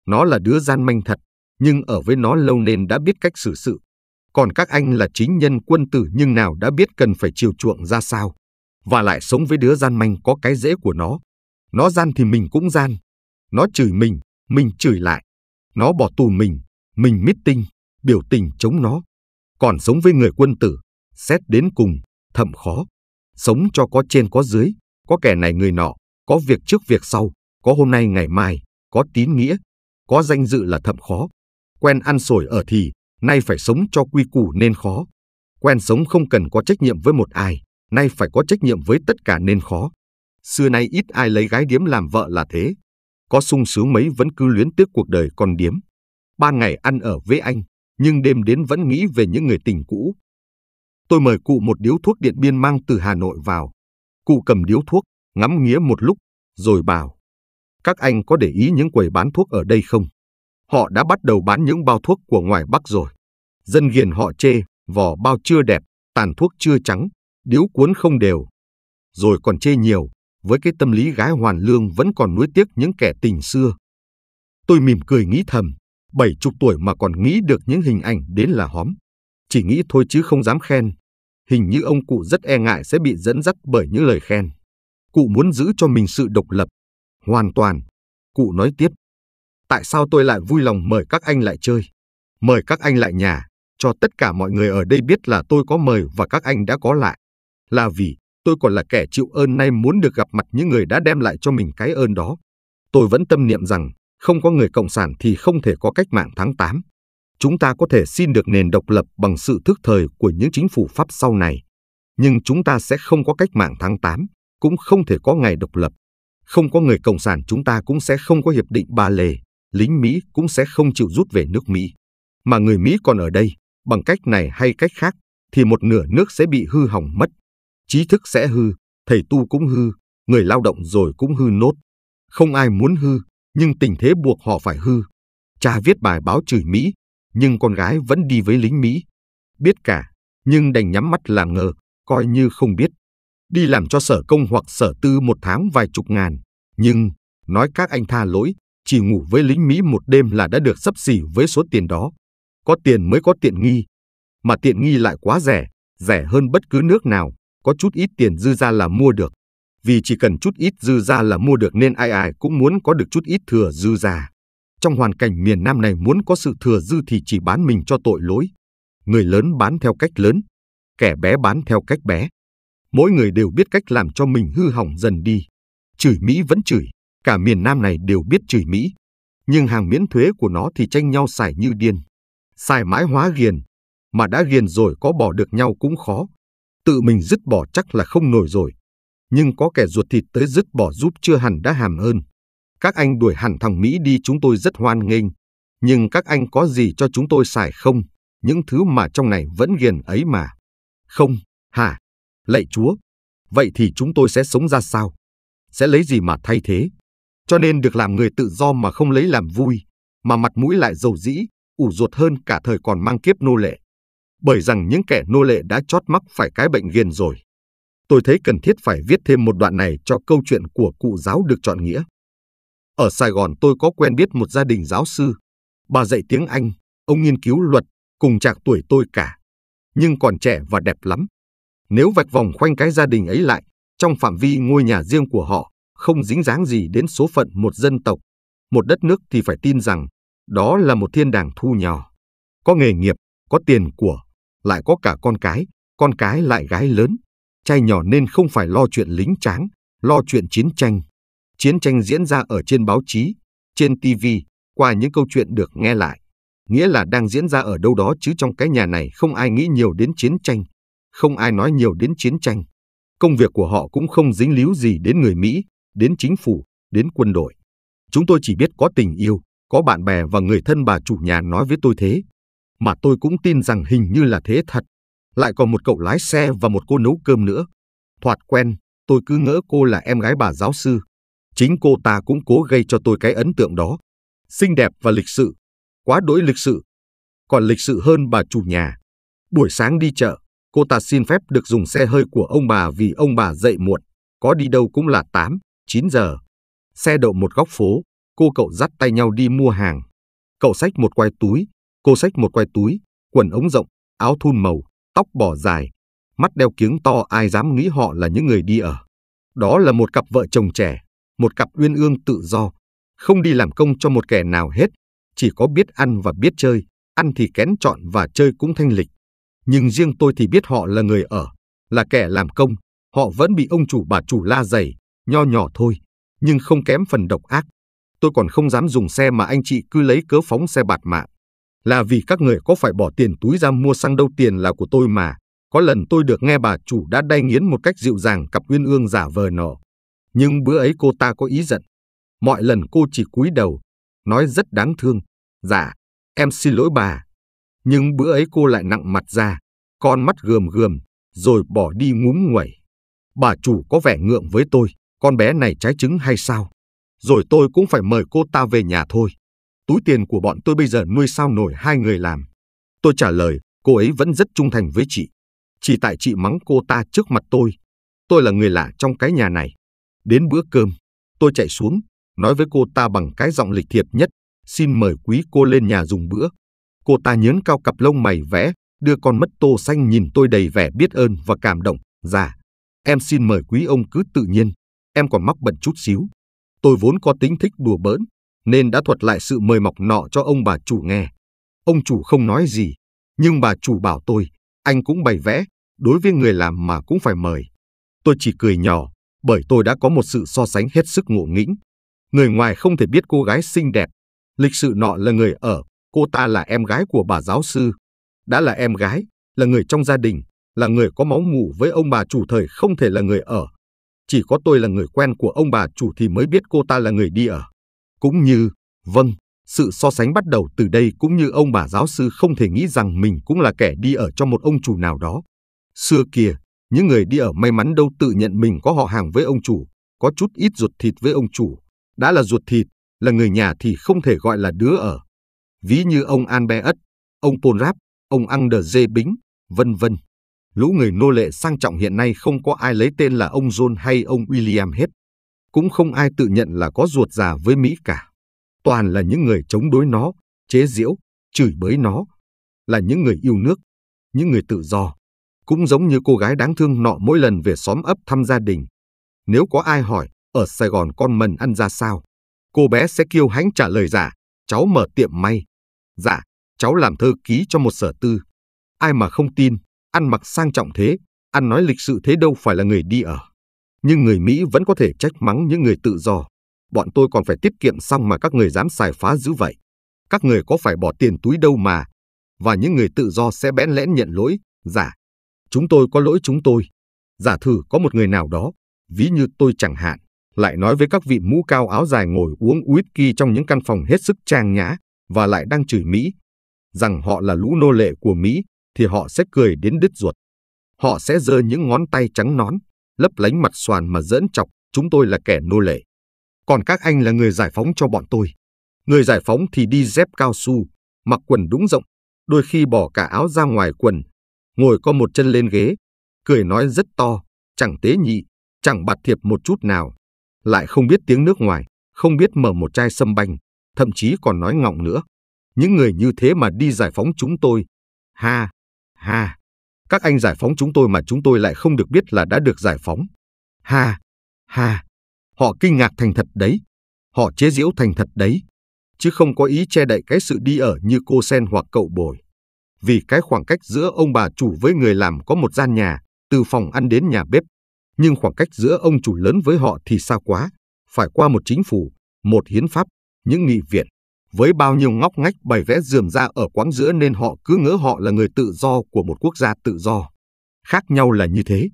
Nó là đứa gian manh thật, nhưng ở với nó lâu nên đã biết cách xử sự. Còn các anh là chính nhân quân tử nhưng nào đã biết cần phải chiều chuộng ra sao. Và lại sống với đứa gian manh có cái dễ của nó, nó gian thì mình cũng gian. Nó chửi mình, mình chửi lại. Nó bỏ tù mình, mình meeting, biểu tình chống nó. Còn sống với người quân tử, xét đến cùng, thậm khó. Sống cho có trên có dưới, có kẻ này người nọ, có việc trước việc sau, có hôm nay ngày mai, có tín nghĩa, có danh dự là thậm khó. Quen ăn sổi ở thì, nay phải sống cho quy củ nên khó. Quen sống không cần có trách nhiệm với một ai, nay phải có trách nhiệm với tất cả nên khó. Xưa nay ít ai lấy gái điếm làm vợ là thế. Có sung sướng mấy vẫn cứ luyến tiếc cuộc đời con điếm. Ban ngày ăn ở với anh, nhưng đêm đến vẫn nghĩ về những người tình cũ. Tôi mời cụ một điếu thuốc điện biên mang từ Hà Nội vào. Cụ cầm điếu thuốc, ngắm nghía một lúc, rồi bảo. Các anh có để ý những quầy bán thuốc ở đây không? Họ đã bắt đầu bán những bao thuốc của ngoài Bắc rồi. Dân ghiền họ chê, vỏ bao chưa đẹp, tàn thuốc chưa trắng, điếu cuốn không đều. Rồi còn chê nhiều, với cái tâm lý gái hoàn lương vẫn còn nuối tiếc những kẻ tình xưa. Tôi mỉm cười nghĩ thầm, bảy chục tuổi mà còn nghĩ được những hình ảnh đến là hóm. Chỉ nghĩ thôi chứ không dám khen. Hình như ông cụ rất e ngại sẽ bị dẫn dắt bởi những lời khen. Cụ muốn giữ cho mình sự độc lập. Hoàn toàn. Cụ nói tiếp. Tại sao tôi lại vui lòng mời các anh lại chơi? Mời các anh lại nhà, cho tất cả mọi người ở đây biết là tôi có mời và các anh đã có lại. Là vì tôi còn là kẻ chịu ơn nay muốn được gặp mặt những người đã đem lại cho mình cái ơn đó. Tôi vẫn tâm niệm rằng, không có người Cộng sản thì không thể có cách mạng tháng 8. Chúng ta có thể xin được nền độc lập bằng sự thức thời của những chính phủ Pháp sau này. Nhưng chúng ta sẽ không có cách mạng tháng 8, cũng không thể có ngày độc lập. Không có người Cộng sản chúng ta cũng sẽ không có Hiệp định Ba Lề, lính Mỹ cũng sẽ không chịu rút về nước Mỹ. Mà người Mỹ còn ở đây, bằng cách này hay cách khác, thì một nửa nước sẽ bị hư hỏng mất trí thức sẽ hư, thầy tu cũng hư, người lao động rồi cũng hư nốt. Không ai muốn hư, nhưng tình thế buộc họ phải hư. Cha viết bài báo chửi Mỹ, nhưng con gái vẫn đi với lính Mỹ. Biết cả, nhưng đành nhắm mắt làm ngờ, coi như không biết. Đi làm cho sở công hoặc sở tư một tháng vài chục ngàn, nhưng nói các anh tha lỗi, chỉ ngủ với lính Mỹ một đêm là đã được sắp xỉ với số tiền đó. Có tiền mới có tiện nghi, mà tiện nghi lại quá rẻ, rẻ hơn bất cứ nước nào có chút ít tiền dư ra là mua được. Vì chỉ cần chút ít dư ra là mua được nên ai ai cũng muốn có được chút ít thừa dư ra. Trong hoàn cảnh miền Nam này muốn có sự thừa dư thì chỉ bán mình cho tội lỗi. Người lớn bán theo cách lớn, kẻ bé bán theo cách bé. Mỗi người đều biết cách làm cho mình hư hỏng dần đi. Chửi Mỹ vẫn chửi, cả miền Nam này đều biết chửi Mỹ. Nhưng hàng miễn thuế của nó thì tranh nhau xài như điên. Xài mãi hóa ghiền, mà đã ghiền rồi có bỏ được nhau cũng khó tự mình dứt bỏ chắc là không nổi rồi. Nhưng có kẻ ruột thịt tới dứt bỏ giúp chưa hẳn đã hàm ơn. Các anh đuổi hẳn thằng Mỹ đi chúng tôi rất hoan nghênh. Nhưng các anh có gì cho chúng tôi xài không? Những thứ mà trong này vẫn ghiền ấy mà. Không, hả? Lạy Chúa! Vậy thì chúng tôi sẽ sống ra sao? Sẽ lấy gì mà thay thế? Cho nên được làm người tự do mà không lấy làm vui, mà mặt mũi lại dầu dĩ, ủ ruột hơn cả thời còn mang kiếp nô lệ bởi rằng những kẻ nô lệ đã chót mắc phải cái bệnh ghiền rồi. Tôi thấy cần thiết phải viết thêm một đoạn này cho câu chuyện của cụ giáo được chọn nghĩa. Ở Sài Gòn tôi có quen biết một gia đình giáo sư. Bà dạy tiếng Anh, ông nghiên cứu luật, cùng chạc tuổi tôi cả. Nhưng còn trẻ và đẹp lắm. Nếu vạch vòng khoanh cái gia đình ấy lại, trong phạm vi ngôi nhà riêng của họ, không dính dáng gì đến số phận một dân tộc, một đất nước thì phải tin rằng đó là một thiên đàng thu nhỏ. Có nghề nghiệp, có tiền của, lại có cả con cái, con cái lại gái lớn, trai nhỏ nên không phải lo chuyện lính tráng, lo chuyện chiến tranh. Chiến tranh diễn ra ở trên báo chí, trên TV, qua những câu chuyện được nghe lại. Nghĩa là đang diễn ra ở đâu đó chứ trong cái nhà này không ai nghĩ nhiều đến chiến tranh, không ai nói nhiều đến chiến tranh. Công việc của họ cũng không dính líu gì đến người Mỹ, đến chính phủ, đến quân đội. Chúng tôi chỉ biết có tình yêu, có bạn bè và người thân bà chủ nhà nói với tôi thế mà tôi cũng tin rằng hình như là thế thật. Lại còn một cậu lái xe và một cô nấu cơm nữa. Thoạt quen, tôi cứ ngỡ cô là em gái bà giáo sư. Chính cô ta cũng cố gây cho tôi cái ấn tượng đó. Xinh đẹp và lịch sự, quá đối lịch sự. Còn lịch sự hơn bà chủ nhà. Buổi sáng đi chợ, cô ta xin phép được dùng xe hơi của ông bà vì ông bà dậy muộn, có đi đâu cũng là 8, 9 giờ. Xe đậu một góc phố, cô cậu dắt tay nhau đi mua hàng. Cậu xách một quai túi, Cô xách một quai túi, quần ống rộng, áo thun màu, tóc bỏ dài, mắt đeo kiếng to ai dám nghĩ họ là những người đi ở. Đó là một cặp vợ chồng trẻ, một cặp uyên ương tự do, không đi làm công cho một kẻ nào hết, chỉ có biết ăn và biết chơi, ăn thì kén chọn và chơi cũng thanh lịch. Nhưng riêng tôi thì biết họ là người ở, là kẻ làm công, họ vẫn bị ông chủ bà chủ la dày, nho nhỏ thôi, nhưng không kém phần độc ác. Tôi còn không dám dùng xe mà anh chị cứ lấy cớ phóng xe bạt mạng là vì các người có phải bỏ tiền túi ra mua xăng đâu tiền là của tôi mà. Có lần tôi được nghe bà chủ đã đay nghiến một cách dịu dàng cặp uyên ương giả vờ nọ. Nhưng bữa ấy cô ta có ý giận. Mọi lần cô chỉ cúi đầu, nói rất đáng thương. Dạ, em xin lỗi bà. Nhưng bữa ấy cô lại nặng mặt ra, con mắt gườm gườm, rồi bỏ đi ngúm nguẩy. Bà chủ có vẻ ngượng với tôi, con bé này trái trứng hay sao? Rồi tôi cũng phải mời cô ta về nhà thôi túi tiền của bọn tôi bây giờ nuôi sao nổi hai người làm. Tôi trả lời, cô ấy vẫn rất trung thành với chị. Chỉ tại chị mắng cô ta trước mặt tôi. Tôi là người lạ trong cái nhà này. Đến bữa cơm, tôi chạy xuống, nói với cô ta bằng cái giọng lịch thiệp nhất, xin mời quý cô lên nhà dùng bữa. Cô ta nhớn cao cặp lông mày vẽ, đưa con mất tô xanh nhìn tôi đầy vẻ biết ơn và cảm động. Dạ, em xin mời quý ông cứ tự nhiên, em còn mắc bận chút xíu. Tôi vốn có tính thích đùa bỡn, nên đã thuật lại sự mời mọc nọ cho ông bà chủ nghe. Ông chủ không nói gì, nhưng bà chủ bảo tôi, anh cũng bày vẽ, đối với người làm mà cũng phải mời. Tôi chỉ cười nhỏ, bởi tôi đã có một sự so sánh hết sức ngộ nghĩnh. Người ngoài không thể biết cô gái xinh đẹp, lịch sự nọ là người ở, cô ta là em gái của bà giáo sư. Đã là em gái, là người trong gia đình, là người có máu mủ với ông bà chủ thời không thể là người ở. Chỉ có tôi là người quen của ông bà chủ thì mới biết cô ta là người đi ở cũng như vâng sự so sánh bắt đầu từ đây cũng như ông bà giáo sư không thể nghĩ rằng mình cũng là kẻ đi ở cho một ông chủ nào đó xưa kia những người đi ở may mắn đâu tự nhận mình có họ hàng với ông chủ có chút ít ruột thịt với ông chủ đã là ruột thịt là người nhà thì không thể gọi là đứa ở ví như ông Albert, ông Polrap, ông Ander Dê Bính, vân vân. Lũ người nô lệ sang trọng hiện nay không có ai lấy tên là ông John hay ông William hết cũng không ai tự nhận là có ruột già với Mỹ cả. Toàn là những người chống đối nó, chế giễu, chửi bới nó, là những người yêu nước, những người tự do. Cũng giống như cô gái đáng thương nọ mỗi lần về xóm ấp thăm gia đình. Nếu có ai hỏi, ở Sài Gòn con mần ăn ra sao? Cô bé sẽ kiêu hãnh trả lời giả, dạ, cháu mở tiệm may. Dạ, cháu làm thơ ký cho một sở tư. Ai mà không tin, ăn mặc sang trọng thế, ăn nói lịch sự thế đâu phải là người đi ở nhưng người Mỹ vẫn có thể trách mắng những người tự do. Bọn tôi còn phải tiết kiệm xong mà các người dám xài phá dữ vậy. Các người có phải bỏ tiền túi đâu mà. Và những người tự do sẽ bẽn lẽn nhận lỗi, giả. Dạ. Chúng tôi có lỗi chúng tôi. Giả thử có một người nào đó, ví như tôi chẳng hạn, lại nói với các vị mũ cao áo dài ngồi uống whisky trong những căn phòng hết sức trang nhã và lại đang chửi Mỹ, rằng họ là lũ nô lệ của Mỹ thì họ sẽ cười đến đứt ruột. Họ sẽ giơ những ngón tay trắng nón lấp lánh mặt xoàn mà dẫn chọc chúng tôi là kẻ nô lệ. Còn các anh là người giải phóng cho bọn tôi. Người giải phóng thì đi dép cao su, mặc quần đúng rộng, đôi khi bỏ cả áo ra ngoài quần, ngồi có một chân lên ghế, cười nói rất to, chẳng tế nhị, chẳng bạt thiệp một chút nào, lại không biết tiếng nước ngoài, không biết mở một chai sâm banh, thậm chí còn nói ngọng nữa. Những người như thế mà đi giải phóng chúng tôi. Ha, ha. Các anh giải phóng chúng tôi mà chúng tôi lại không được biết là đã được giải phóng. Ha, ha, họ kinh ngạc thành thật đấy. Họ chế giễu thành thật đấy. Chứ không có ý che đậy cái sự đi ở như cô Sen hoặc cậu Bồi. Vì cái khoảng cách giữa ông bà chủ với người làm có một gian nhà, từ phòng ăn đến nhà bếp. Nhưng khoảng cách giữa ông chủ lớn với họ thì xa quá. Phải qua một chính phủ, một hiến pháp, những nghị viện, với bao nhiêu ngóc ngách bày vẽ dườm ra ở quãng giữa nên họ cứ ngỡ họ là người tự do của một quốc gia tự do. Khác nhau là như thế.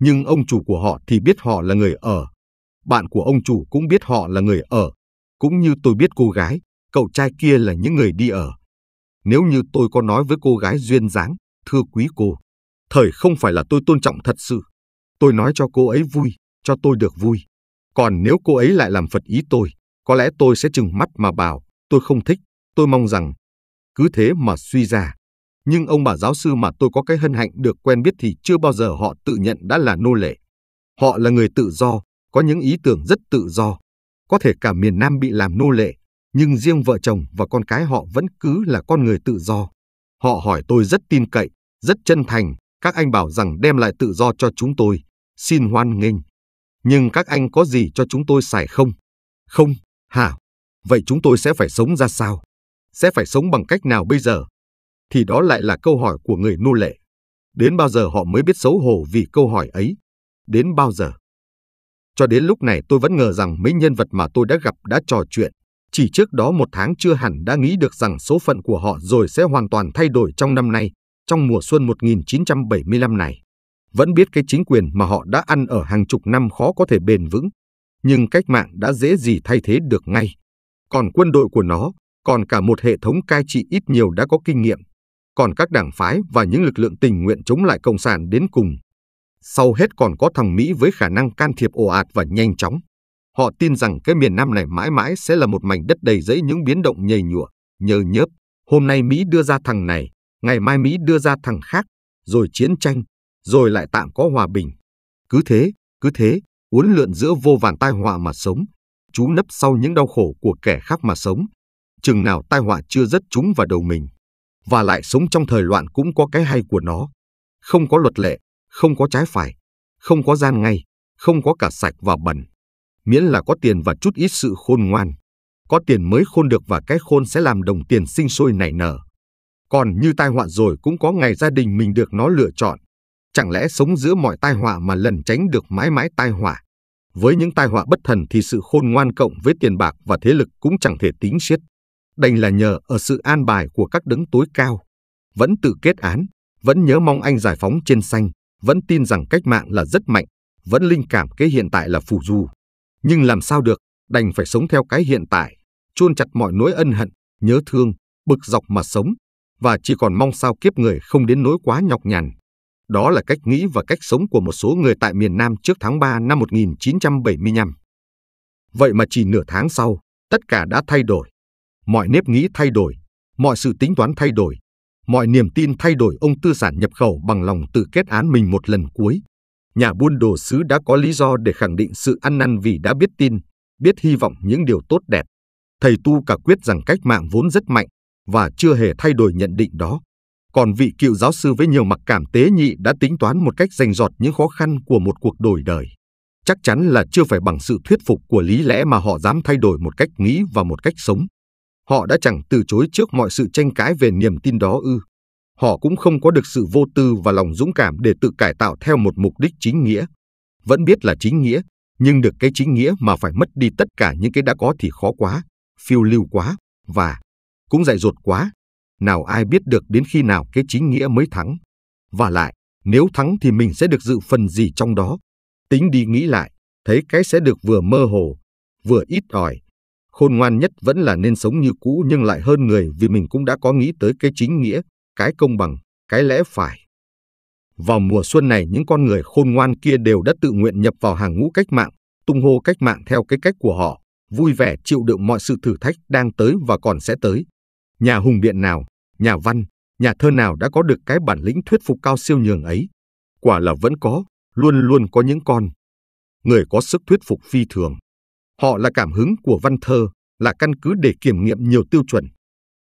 Nhưng ông chủ của họ thì biết họ là người ở. Bạn của ông chủ cũng biết họ là người ở. Cũng như tôi biết cô gái, cậu trai kia là những người đi ở. Nếu như tôi có nói với cô gái duyên dáng, thưa quý cô, thời không phải là tôi tôn trọng thật sự. Tôi nói cho cô ấy vui, cho tôi được vui. Còn nếu cô ấy lại làm phật ý tôi, có lẽ tôi sẽ trừng mắt mà bảo tôi không thích, tôi mong rằng. Cứ thế mà suy ra. Nhưng ông bà giáo sư mà tôi có cái hân hạnh được quen biết thì chưa bao giờ họ tự nhận đã là nô lệ. Họ là người tự do, có những ý tưởng rất tự do. Có thể cả miền Nam bị làm nô lệ, nhưng riêng vợ chồng và con cái họ vẫn cứ là con người tự do. Họ hỏi tôi rất tin cậy, rất chân thành, các anh bảo rằng đem lại tự do cho chúng tôi, xin hoan nghênh. Nhưng các anh có gì cho chúng tôi xài không? Không, hả? Vậy chúng tôi sẽ phải sống ra sao? Sẽ phải sống bằng cách nào bây giờ? Thì đó lại là câu hỏi của người nô lệ. Đến bao giờ họ mới biết xấu hổ vì câu hỏi ấy? Đến bao giờ? Cho đến lúc này tôi vẫn ngờ rằng mấy nhân vật mà tôi đã gặp đã trò chuyện. Chỉ trước đó một tháng chưa hẳn đã nghĩ được rằng số phận của họ rồi sẽ hoàn toàn thay đổi trong năm nay, trong mùa xuân 1975 này. Vẫn biết cái chính quyền mà họ đã ăn ở hàng chục năm khó có thể bền vững, nhưng cách mạng đã dễ gì thay thế được ngay còn quân đội của nó, còn cả một hệ thống cai trị ít nhiều đã có kinh nghiệm, còn các đảng phái và những lực lượng tình nguyện chống lại Cộng sản đến cùng. Sau hết còn có thằng Mỹ với khả năng can thiệp ồ ạt và nhanh chóng. Họ tin rằng cái miền Nam này mãi mãi sẽ là một mảnh đất đầy dẫy những biến động nhầy nhụa, nhờ nhớp. Hôm nay Mỹ đưa ra thằng này, ngày mai Mỹ đưa ra thằng khác, rồi chiến tranh, rồi lại tạm có hòa bình. Cứ thế, cứ thế, uốn lượn giữa vô vàn tai họa mà sống, chú nấp sau những đau khổ của kẻ khác mà sống, chừng nào tai họa chưa dứt chúng vào đầu mình. Và lại sống trong thời loạn cũng có cái hay của nó. Không có luật lệ, không có trái phải, không có gian ngay, không có cả sạch và bẩn. Miễn là có tiền và chút ít sự khôn ngoan. Có tiền mới khôn được và cái khôn sẽ làm đồng tiền sinh sôi nảy nở. Còn như tai họa rồi cũng có ngày gia đình mình được nó lựa chọn. Chẳng lẽ sống giữa mọi tai họa mà lần tránh được mãi mãi tai họa? Với những tai họa bất thần thì sự khôn ngoan cộng với tiền bạc và thế lực cũng chẳng thể tính xiết. Đành là nhờ ở sự an bài của các đấng tối cao. Vẫn tự kết án, vẫn nhớ mong anh giải phóng trên xanh, vẫn tin rằng cách mạng là rất mạnh, vẫn linh cảm cái hiện tại là phù du. Nhưng làm sao được, đành phải sống theo cái hiện tại, chôn chặt mọi nỗi ân hận, nhớ thương, bực dọc mà sống, và chỉ còn mong sao kiếp người không đến nỗi quá nhọc nhằn. Đó là cách nghĩ và cách sống của một số người tại miền Nam trước tháng 3 năm 1975. Vậy mà chỉ nửa tháng sau, tất cả đã thay đổi. Mọi nếp nghĩ thay đổi, mọi sự tính toán thay đổi, mọi niềm tin thay đổi ông tư sản nhập khẩu bằng lòng tự kết án mình một lần cuối. Nhà buôn đồ sứ đã có lý do để khẳng định sự ăn năn vì đã biết tin, biết hy vọng những điều tốt đẹp. Thầy tu cả quyết rằng cách mạng vốn rất mạnh và chưa hề thay đổi nhận định đó còn vị cựu giáo sư với nhiều mặc cảm tế nhị đã tính toán một cách rành rọt những khó khăn của một cuộc đổi đời. Chắc chắn là chưa phải bằng sự thuyết phục của lý lẽ mà họ dám thay đổi một cách nghĩ và một cách sống. Họ đã chẳng từ chối trước mọi sự tranh cãi về niềm tin đó ư. Họ cũng không có được sự vô tư và lòng dũng cảm để tự cải tạo theo một mục đích chính nghĩa. Vẫn biết là chính nghĩa, nhưng được cái chính nghĩa mà phải mất đi tất cả những cái đã có thì khó quá, phiêu lưu quá và cũng dạy dột quá nào ai biết được đến khi nào cái chính nghĩa mới thắng. Và lại, nếu thắng thì mình sẽ được dự phần gì trong đó. Tính đi nghĩ lại, thấy cái sẽ được vừa mơ hồ, vừa ít ỏi. Khôn ngoan nhất vẫn là nên sống như cũ nhưng lại hơn người vì mình cũng đã có nghĩ tới cái chính nghĩa, cái công bằng, cái lẽ phải. Vào mùa xuân này những con người khôn ngoan kia đều đã tự nguyện nhập vào hàng ngũ cách mạng, tung hô cách mạng theo cái cách của họ, vui vẻ chịu đựng mọi sự thử thách đang tới và còn sẽ tới. Nhà hùng biện nào, nhà văn, nhà thơ nào đã có được cái bản lĩnh thuyết phục cao siêu nhường ấy. Quả là vẫn có, luôn luôn có những con. Người có sức thuyết phục phi thường. Họ là cảm hứng của văn thơ, là căn cứ để kiểm nghiệm nhiều tiêu chuẩn.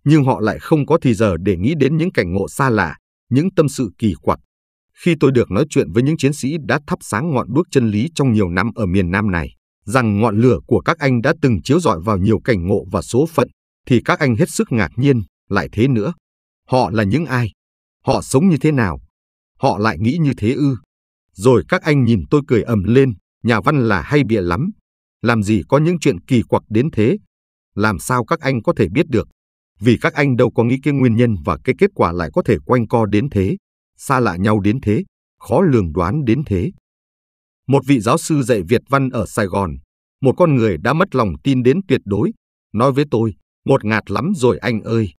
Nhưng họ lại không có thì giờ để nghĩ đến những cảnh ngộ xa lạ, những tâm sự kỳ quặc. Khi tôi được nói chuyện với những chiến sĩ đã thắp sáng ngọn đuốc chân lý trong nhiều năm ở miền Nam này, rằng ngọn lửa của các anh đã từng chiếu rọi vào nhiều cảnh ngộ và số phận, thì các anh hết sức ngạc nhiên, lại thế nữa. Họ là những ai? Họ sống như thế nào? Họ lại nghĩ như thế ư? Rồi các anh nhìn tôi cười ầm lên, nhà văn là hay bịa lắm. Làm gì có những chuyện kỳ quặc đến thế? Làm sao các anh có thể biết được? Vì các anh đâu có nghĩ cái nguyên nhân và cái kết quả lại có thể quanh co đến thế, xa lạ nhau đến thế, khó lường đoán đến thế. Một vị giáo sư dạy Việt văn ở Sài Gòn, một con người đã mất lòng tin đến tuyệt đối, nói với tôi, ngột ngạt lắm rồi anh ơi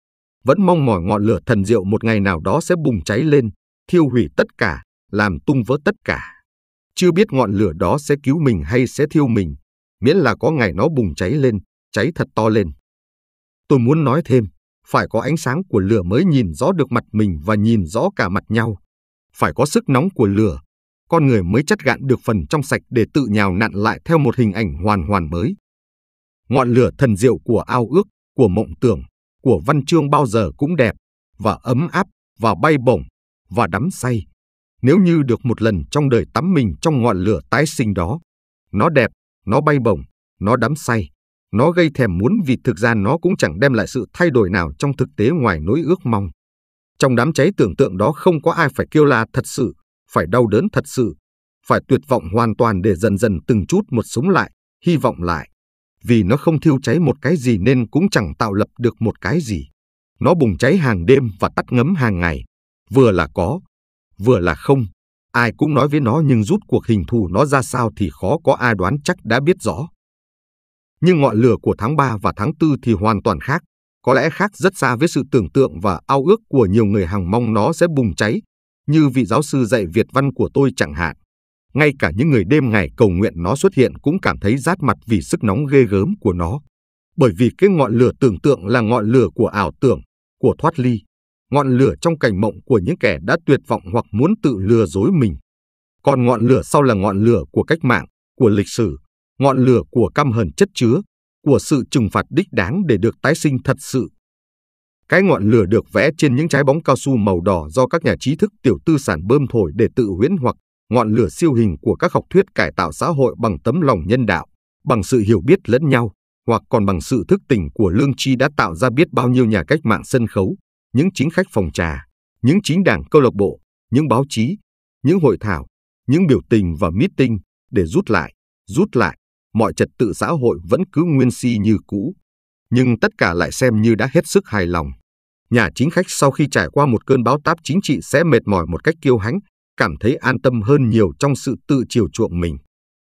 vẫn mong mỏi ngọn lửa thần diệu một ngày nào đó sẽ bùng cháy lên, thiêu hủy tất cả, làm tung vỡ tất cả. Chưa biết ngọn lửa đó sẽ cứu mình hay sẽ thiêu mình, miễn là có ngày nó bùng cháy lên, cháy thật to lên. Tôi muốn nói thêm, phải có ánh sáng của lửa mới nhìn rõ được mặt mình và nhìn rõ cả mặt nhau. Phải có sức nóng của lửa, con người mới chất gạn được phần trong sạch để tự nhào nặn lại theo một hình ảnh hoàn hoàn mới. Ngọn lửa thần diệu của ao ước, của mộng tưởng, của văn chương bao giờ cũng đẹp và ấm áp và bay bổng và đắm say. Nếu như được một lần trong đời tắm mình trong ngọn lửa tái sinh đó, nó đẹp, nó bay bổng, nó đắm say, nó gây thèm muốn vì thực ra nó cũng chẳng đem lại sự thay đổi nào trong thực tế ngoài nỗi ước mong. Trong đám cháy tưởng tượng đó không có ai phải kêu la thật sự, phải đau đớn thật sự, phải tuyệt vọng hoàn toàn để dần dần từng chút một sống lại, hy vọng lại vì nó không thiêu cháy một cái gì nên cũng chẳng tạo lập được một cái gì. Nó bùng cháy hàng đêm và tắt ngấm hàng ngày, vừa là có, vừa là không. Ai cũng nói với nó nhưng rút cuộc hình thù nó ra sao thì khó có ai đoán chắc đã biết rõ. Nhưng ngọn lửa của tháng 3 và tháng 4 thì hoàn toàn khác, có lẽ khác rất xa với sự tưởng tượng và ao ước của nhiều người hàng mong nó sẽ bùng cháy, như vị giáo sư dạy Việt văn của tôi chẳng hạn ngay cả những người đêm ngày cầu nguyện nó xuất hiện cũng cảm thấy rát mặt vì sức nóng ghê gớm của nó. Bởi vì cái ngọn lửa tưởng tượng là ngọn lửa của ảo tưởng, của thoát ly, ngọn lửa trong cảnh mộng của những kẻ đã tuyệt vọng hoặc muốn tự lừa dối mình. Còn ngọn lửa sau là ngọn lửa của cách mạng, của lịch sử, ngọn lửa của căm hờn chất chứa, của sự trừng phạt đích đáng để được tái sinh thật sự. Cái ngọn lửa được vẽ trên những trái bóng cao su màu đỏ do các nhà trí thức tiểu tư sản bơm thổi để tự huyễn hoặc ngọn lửa siêu hình của các học thuyết cải tạo xã hội bằng tấm lòng nhân đạo, bằng sự hiểu biết lẫn nhau, hoặc còn bằng sự thức tỉnh của lương tri đã tạo ra biết bao nhiêu nhà cách mạng sân khấu, những chính khách phòng trà, những chính đảng câu lạc bộ, những báo chí, những hội thảo, những biểu tình và meeting để rút lại, rút lại, mọi trật tự xã hội vẫn cứ nguyên si như cũ. Nhưng tất cả lại xem như đã hết sức hài lòng. Nhà chính khách sau khi trải qua một cơn báo táp chính trị sẽ mệt mỏi một cách kiêu hãnh, cảm thấy an tâm hơn nhiều trong sự tự chiều chuộng mình.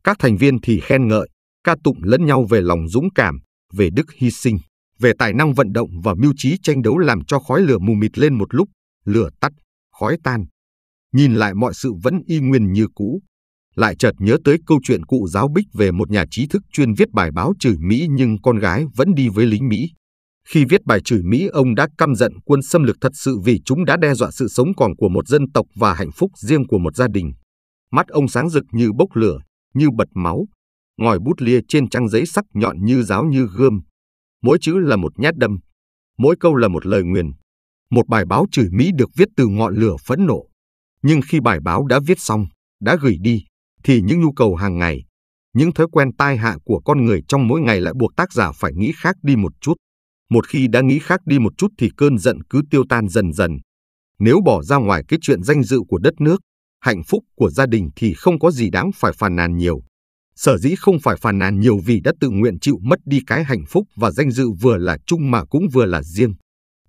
Các thành viên thì khen ngợi, ca tụng lẫn nhau về lòng dũng cảm, về đức hy sinh, về tài năng vận động và mưu trí tranh đấu làm cho khói lửa mù mịt lên một lúc, lửa tắt, khói tan. Nhìn lại mọi sự vẫn y nguyên như cũ. Lại chợt nhớ tới câu chuyện cụ giáo Bích về một nhà trí thức chuyên viết bài báo chửi Mỹ nhưng con gái vẫn đi với lính Mỹ. Khi viết bài chửi Mỹ, ông đã căm giận quân xâm lược thật sự vì chúng đã đe dọa sự sống còn của một dân tộc và hạnh phúc riêng của một gia đình. Mắt ông sáng rực như bốc lửa, như bật máu, ngòi bút lia trên trang giấy sắc nhọn như giáo như gươm. Mỗi chữ là một nhát đâm, mỗi câu là một lời nguyền. Một bài báo chửi Mỹ được viết từ ngọn lửa phẫn nộ. Nhưng khi bài báo đã viết xong, đã gửi đi, thì những nhu cầu hàng ngày, những thói quen tai hại của con người trong mỗi ngày lại buộc tác giả phải nghĩ khác đi một chút một khi đã nghĩ khác đi một chút thì cơn giận cứ tiêu tan dần dần. Nếu bỏ ra ngoài cái chuyện danh dự của đất nước, hạnh phúc của gia đình thì không có gì đáng phải phàn nàn nhiều. Sở dĩ không phải phàn nàn nhiều vì đã tự nguyện chịu mất đi cái hạnh phúc và danh dự vừa là chung mà cũng vừa là riêng.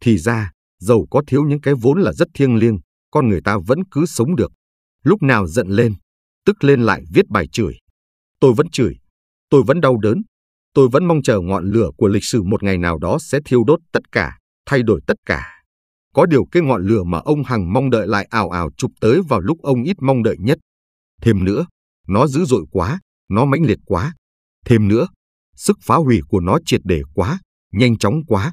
Thì ra, giàu có thiếu những cái vốn là rất thiêng liêng, con người ta vẫn cứ sống được. Lúc nào giận lên, tức lên lại viết bài chửi. Tôi vẫn chửi, tôi vẫn đau đớn, Tôi vẫn mong chờ ngọn lửa của lịch sử một ngày nào đó sẽ thiêu đốt tất cả, thay đổi tất cả. Có điều cái ngọn lửa mà ông Hằng mong đợi lại ảo ảo chụp tới vào lúc ông ít mong đợi nhất. Thêm nữa, nó dữ dội quá, nó mãnh liệt quá. Thêm nữa, sức phá hủy của nó triệt để quá, nhanh chóng quá.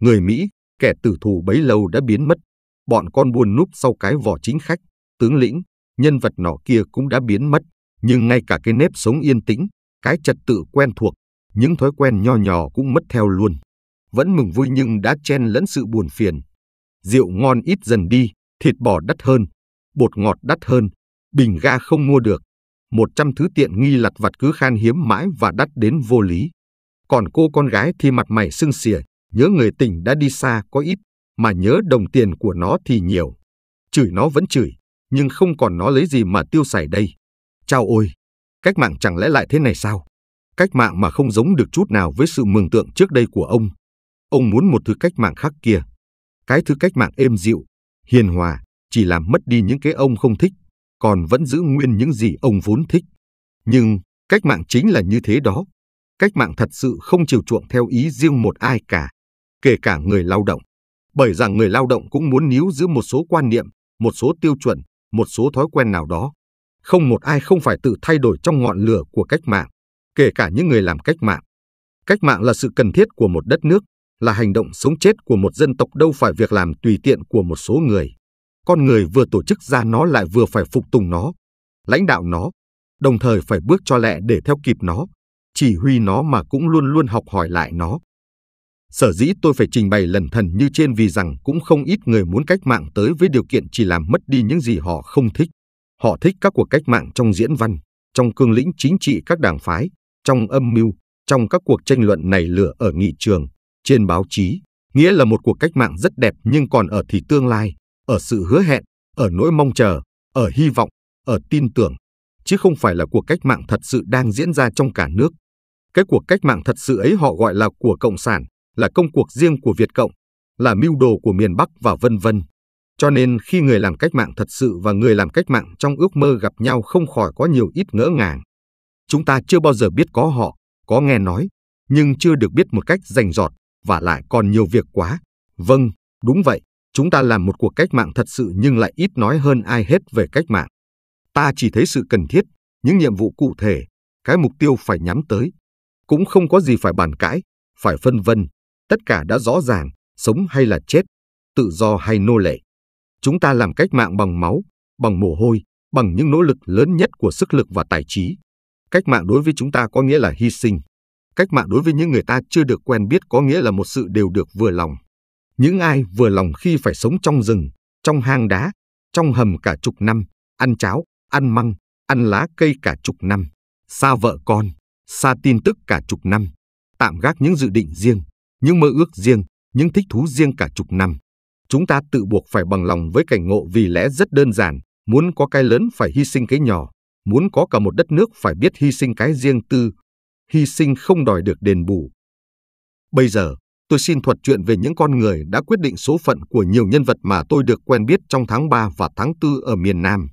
Người Mỹ, kẻ tử thù bấy lâu đã biến mất. Bọn con buôn núp sau cái vỏ chính khách, tướng lĩnh, nhân vật nọ kia cũng đã biến mất. Nhưng ngay cả cái nếp sống yên tĩnh, cái trật tự quen thuộc, những thói quen nho nhỏ cũng mất theo luôn. Vẫn mừng vui nhưng đã chen lẫn sự buồn phiền. Rượu ngon ít dần đi, thịt bò đắt hơn, bột ngọt đắt hơn, bình ga không mua được. Một trăm thứ tiện nghi lặt vặt cứ khan hiếm mãi và đắt đến vô lý. Còn cô con gái thì mặt mày sưng xỉa, nhớ người tình đã đi xa có ít, mà nhớ đồng tiền của nó thì nhiều. Chửi nó vẫn chửi, nhưng không còn nó lấy gì mà tiêu xài đây. Chao ôi, cách mạng chẳng lẽ lại thế này sao? cách mạng mà không giống được chút nào với sự mường tượng trước đây của ông. Ông muốn một thứ cách mạng khác kia. Cái thứ cách mạng êm dịu, hiền hòa, chỉ làm mất đi những cái ông không thích, còn vẫn giữ nguyên những gì ông vốn thích. Nhưng cách mạng chính là như thế đó. Cách mạng thật sự không chiều chuộng theo ý riêng một ai cả, kể cả người lao động. Bởi rằng người lao động cũng muốn níu giữ một số quan niệm, một số tiêu chuẩn, một số thói quen nào đó. Không một ai không phải tự thay đổi trong ngọn lửa của cách mạng kể cả những người làm cách mạng. Cách mạng là sự cần thiết của một đất nước, là hành động sống chết của một dân tộc đâu phải việc làm tùy tiện của một số người. Con người vừa tổ chức ra nó lại vừa phải phục tùng nó, lãnh đạo nó, đồng thời phải bước cho lẹ để theo kịp nó, chỉ huy nó mà cũng luôn luôn học hỏi lại nó. Sở dĩ tôi phải trình bày lần thần như trên vì rằng cũng không ít người muốn cách mạng tới với điều kiện chỉ làm mất đi những gì họ không thích. Họ thích các cuộc cách mạng trong diễn văn, trong cương lĩnh chính trị các đảng phái, trong âm mưu, trong các cuộc tranh luận này lửa ở nghị trường, trên báo chí, nghĩa là một cuộc cách mạng rất đẹp nhưng còn ở thì tương lai, ở sự hứa hẹn, ở nỗi mong chờ, ở hy vọng, ở tin tưởng, chứ không phải là cuộc cách mạng thật sự đang diễn ra trong cả nước. Cái cuộc cách mạng thật sự ấy họ gọi là của Cộng sản, là công cuộc riêng của Việt Cộng, là mưu đồ của miền Bắc và vân vân. Cho nên khi người làm cách mạng thật sự và người làm cách mạng trong ước mơ gặp nhau không khỏi có nhiều ít ngỡ ngàng. Chúng ta chưa bao giờ biết có họ, có nghe nói, nhưng chưa được biết một cách rành rọt và lại còn nhiều việc quá. Vâng, đúng vậy, chúng ta làm một cuộc cách mạng thật sự nhưng lại ít nói hơn ai hết về cách mạng. Ta chỉ thấy sự cần thiết, những nhiệm vụ cụ thể, cái mục tiêu phải nhắm tới. Cũng không có gì phải bàn cãi, phải phân vân, tất cả đã rõ ràng, sống hay là chết, tự do hay nô lệ. Chúng ta làm cách mạng bằng máu, bằng mồ hôi, bằng những nỗ lực lớn nhất của sức lực và tài trí. Cách mạng đối với chúng ta có nghĩa là hy sinh. Cách mạng đối với những người ta chưa được quen biết có nghĩa là một sự đều được vừa lòng. Những ai vừa lòng khi phải sống trong rừng, trong hang đá, trong hầm cả chục năm, ăn cháo, ăn măng, ăn lá cây cả chục năm, xa vợ con, xa tin tức cả chục năm, tạm gác những dự định riêng, những mơ ước riêng, những thích thú riêng cả chục năm. Chúng ta tự buộc phải bằng lòng với cảnh ngộ vì lẽ rất đơn giản, muốn có cái lớn phải hy sinh cái nhỏ, muốn có cả một đất nước phải biết hy sinh cái riêng tư, hy sinh không đòi được đền bù. Bây giờ, tôi xin thuật chuyện về những con người đã quyết định số phận của nhiều nhân vật mà tôi được quen biết trong tháng 3 và tháng 4 ở miền Nam.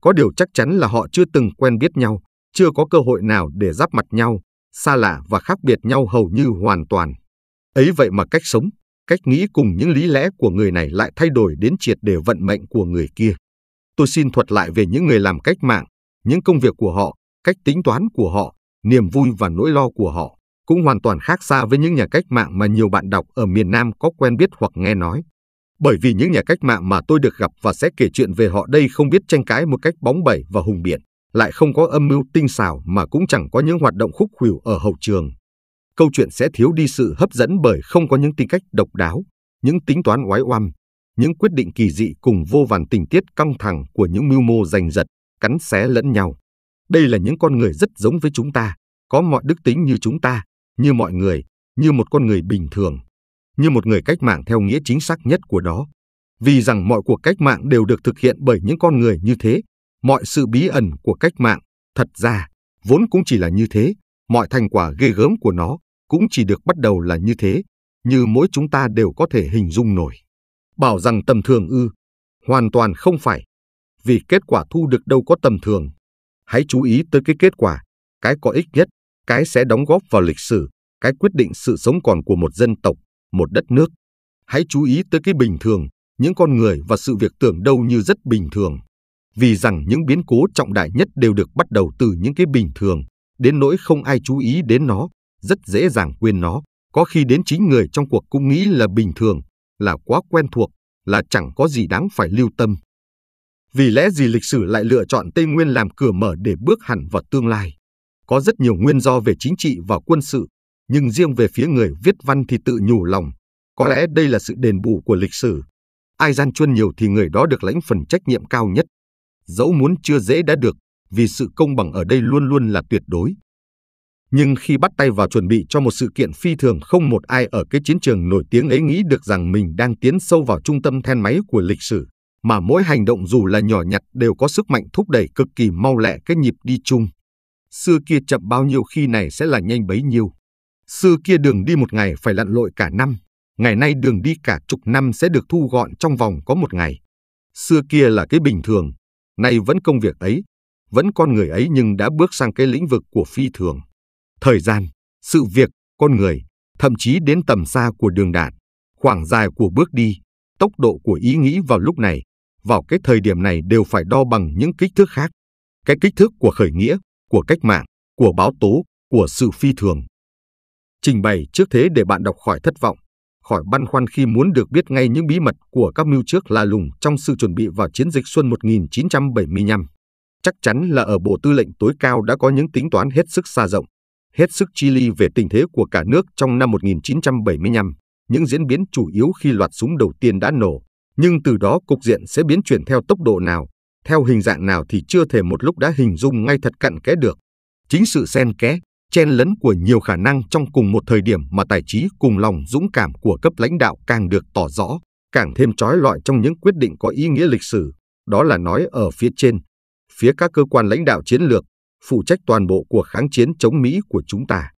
Có điều chắc chắn là họ chưa từng quen biết nhau, chưa có cơ hội nào để giáp mặt nhau, xa lạ và khác biệt nhau hầu như hoàn toàn. Ấy vậy mà cách sống, cách nghĩ cùng những lý lẽ của người này lại thay đổi đến triệt để vận mệnh của người kia. Tôi xin thuật lại về những người làm cách mạng, những công việc của họ, cách tính toán của họ, niềm vui và nỗi lo của họ cũng hoàn toàn khác xa với những nhà cách mạng mà nhiều bạn đọc ở miền Nam có quen biết hoặc nghe nói. Bởi vì những nhà cách mạng mà tôi được gặp và sẽ kể chuyện về họ đây không biết tranh cãi một cách bóng bẩy và hùng biện, lại không có âm mưu tinh xảo mà cũng chẳng có những hoạt động khúc khuỷu ở hậu trường. Câu chuyện sẽ thiếu đi sự hấp dẫn bởi không có những tính cách độc đáo, những tính toán oái oăm, những quyết định kỳ dị cùng vô vàn tình tiết căng thẳng của những mưu mô giành giật cắn xé lẫn nhau. Đây là những con người rất giống với chúng ta, có mọi đức tính như chúng ta, như mọi người, như một con người bình thường, như một người cách mạng theo nghĩa chính xác nhất của đó. Vì rằng mọi cuộc cách mạng đều được thực hiện bởi những con người như thế, mọi sự bí ẩn của cách mạng, thật ra, vốn cũng chỉ là như thế, mọi thành quả ghê gớm của nó cũng chỉ được bắt đầu là như thế, như mỗi chúng ta đều có thể hình dung nổi. Bảo rằng tầm thường ư, hoàn toàn không phải, vì kết quả thu được đâu có tầm thường. Hãy chú ý tới cái kết quả, cái có ích nhất, cái sẽ đóng góp vào lịch sử, cái quyết định sự sống còn của một dân tộc, một đất nước. Hãy chú ý tới cái bình thường, những con người và sự việc tưởng đâu như rất bình thường. Vì rằng những biến cố trọng đại nhất đều được bắt đầu từ những cái bình thường, đến nỗi không ai chú ý đến nó, rất dễ dàng quên nó, có khi đến chính người trong cuộc cũng nghĩ là bình thường, là quá quen thuộc, là chẳng có gì đáng phải lưu tâm. Vì lẽ gì lịch sử lại lựa chọn Tây Nguyên làm cửa mở để bước hẳn vào tương lai? Có rất nhiều nguyên do về chính trị và quân sự, nhưng riêng về phía người viết văn thì tự nhủ lòng. Có lẽ đây là sự đền bù của lịch sử. Ai gian chuân nhiều thì người đó được lãnh phần trách nhiệm cao nhất. Dẫu muốn chưa dễ đã được, vì sự công bằng ở đây luôn luôn là tuyệt đối. Nhưng khi bắt tay vào chuẩn bị cho một sự kiện phi thường không một ai ở cái chiến trường nổi tiếng ấy nghĩ được rằng mình đang tiến sâu vào trung tâm then máy của lịch sử mà mỗi hành động dù là nhỏ nhặt đều có sức mạnh thúc đẩy cực kỳ mau lẹ cái nhịp đi chung. Xưa kia chậm bao nhiêu khi này sẽ là nhanh bấy nhiêu. Xưa kia đường đi một ngày phải lặn lội cả năm, ngày nay đường đi cả chục năm sẽ được thu gọn trong vòng có một ngày. Xưa kia là cái bình thường, nay vẫn công việc ấy, vẫn con người ấy nhưng đã bước sang cái lĩnh vực của phi thường. Thời gian, sự việc, con người, thậm chí đến tầm xa của đường đạt, khoảng dài của bước đi, tốc độ của ý nghĩ vào lúc này vào cái thời điểm này đều phải đo bằng những kích thước khác. Cái kích thước của khởi nghĩa, của cách mạng, của báo tố, của sự phi thường. Trình bày trước thế để bạn đọc khỏi thất vọng, khỏi băn khoăn khi muốn được biết ngay những bí mật của các mưu trước la lùng trong sự chuẩn bị vào chiến dịch xuân 1975. Chắc chắn là ở Bộ Tư lệnh tối cao đã có những tính toán hết sức xa rộng, hết sức chi ly về tình thế của cả nước trong năm 1975, những diễn biến chủ yếu khi loạt súng đầu tiên đã nổ nhưng từ đó cục diện sẽ biến chuyển theo tốc độ nào, theo hình dạng nào thì chưa thể một lúc đã hình dung ngay thật cặn kẽ được. Chính sự xen kẽ, chen lấn của nhiều khả năng trong cùng một thời điểm mà tài trí cùng lòng dũng cảm của cấp lãnh đạo càng được tỏ rõ, càng thêm trói lọi trong những quyết định có ý nghĩa lịch sử, đó là nói ở phía trên, phía các cơ quan lãnh đạo chiến lược, phụ trách toàn bộ cuộc kháng chiến chống Mỹ của chúng ta.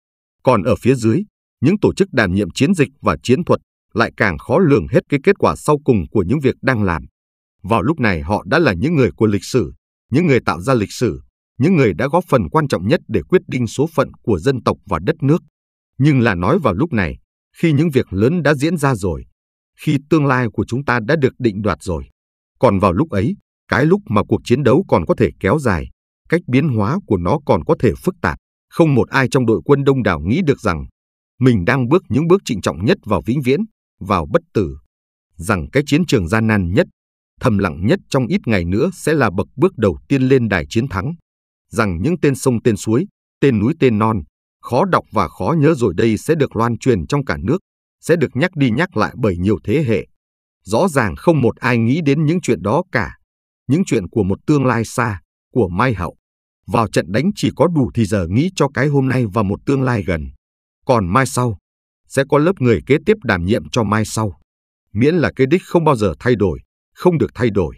Còn ở phía dưới, những tổ chức đảm nhiệm chiến dịch và chiến thuật lại càng khó lường hết cái kết quả sau cùng của những việc đang làm. Vào lúc này họ đã là những người của lịch sử, những người tạo ra lịch sử, những người đã góp phần quan trọng nhất để quyết định số phận của dân tộc và đất nước. Nhưng là nói vào lúc này, khi những việc lớn đã diễn ra rồi, khi tương lai của chúng ta đã được định đoạt rồi. Còn vào lúc ấy, cái lúc mà cuộc chiến đấu còn có thể kéo dài, cách biến hóa của nó còn có thể phức tạp, không một ai trong đội quân đông đảo nghĩ được rằng mình đang bước những bước trịnh trọng nhất vào vĩnh viễn, vào bất tử, rằng cái chiến trường gian nan nhất, thầm lặng nhất trong ít ngày nữa sẽ là bậc bước đầu tiên lên đài chiến thắng, rằng những tên sông tên suối, tên núi tên non, khó đọc và khó nhớ rồi đây sẽ được loan truyền trong cả nước, sẽ được nhắc đi nhắc lại bởi nhiều thế hệ. Rõ ràng không một ai nghĩ đến những chuyện đó cả, những chuyện của một tương lai xa, của Mai Hậu. Vào trận đánh chỉ có đủ thì giờ nghĩ cho cái hôm nay và một tương lai gần. Còn mai sau, sẽ có lớp người kế tiếp đảm nhiệm cho mai sau, miễn là cái đích không bao giờ thay đổi, không được thay đổi.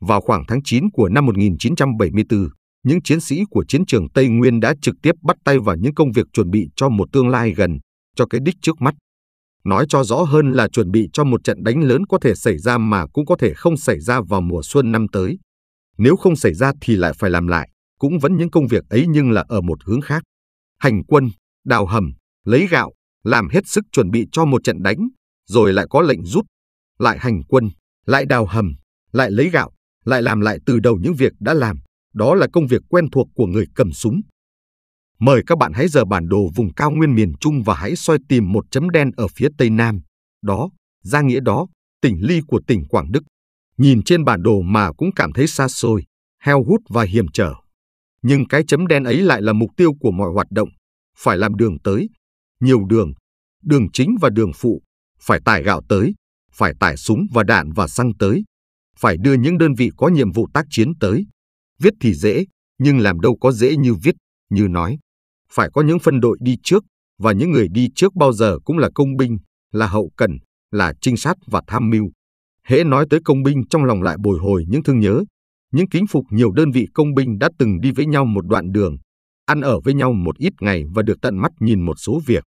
Vào khoảng tháng 9 của năm 1974, những chiến sĩ của chiến trường Tây Nguyên đã trực tiếp bắt tay vào những công việc chuẩn bị cho một tương lai gần, cho cái đích trước mắt. Nói cho rõ hơn là chuẩn bị cho một trận đánh lớn có thể xảy ra mà cũng có thể không xảy ra vào mùa xuân năm tới. Nếu không xảy ra thì lại phải làm lại, cũng vẫn những công việc ấy nhưng là ở một hướng khác. Hành quân, đào hầm, lấy gạo, làm hết sức chuẩn bị cho một trận đánh, rồi lại có lệnh rút, lại hành quân, lại đào hầm, lại lấy gạo, lại làm lại từ đầu những việc đã làm. Đó là công việc quen thuộc của người cầm súng. Mời các bạn hãy giờ bản đồ vùng cao nguyên miền Trung và hãy soi tìm một chấm đen ở phía tây nam. Đó, ra nghĩa đó, tỉnh Ly của tỉnh Quảng Đức. Nhìn trên bản đồ mà cũng cảm thấy xa xôi, heo hút và hiểm trở. Nhưng cái chấm đen ấy lại là mục tiêu của mọi hoạt động. Phải làm đường tới, nhiều đường, đường chính và đường phụ, phải tải gạo tới, phải tải súng và đạn và xăng tới, phải đưa những đơn vị có nhiệm vụ tác chiến tới. Viết thì dễ, nhưng làm đâu có dễ như viết, như nói. Phải có những phân đội đi trước, và những người đi trước bao giờ cũng là công binh, là hậu cần, là trinh sát và tham mưu. Hễ nói tới công binh trong lòng lại bồi hồi những thương nhớ, những kính phục nhiều đơn vị công binh đã từng đi với nhau một đoạn đường, ăn ở với nhau một ít ngày và được tận mắt nhìn một số việc.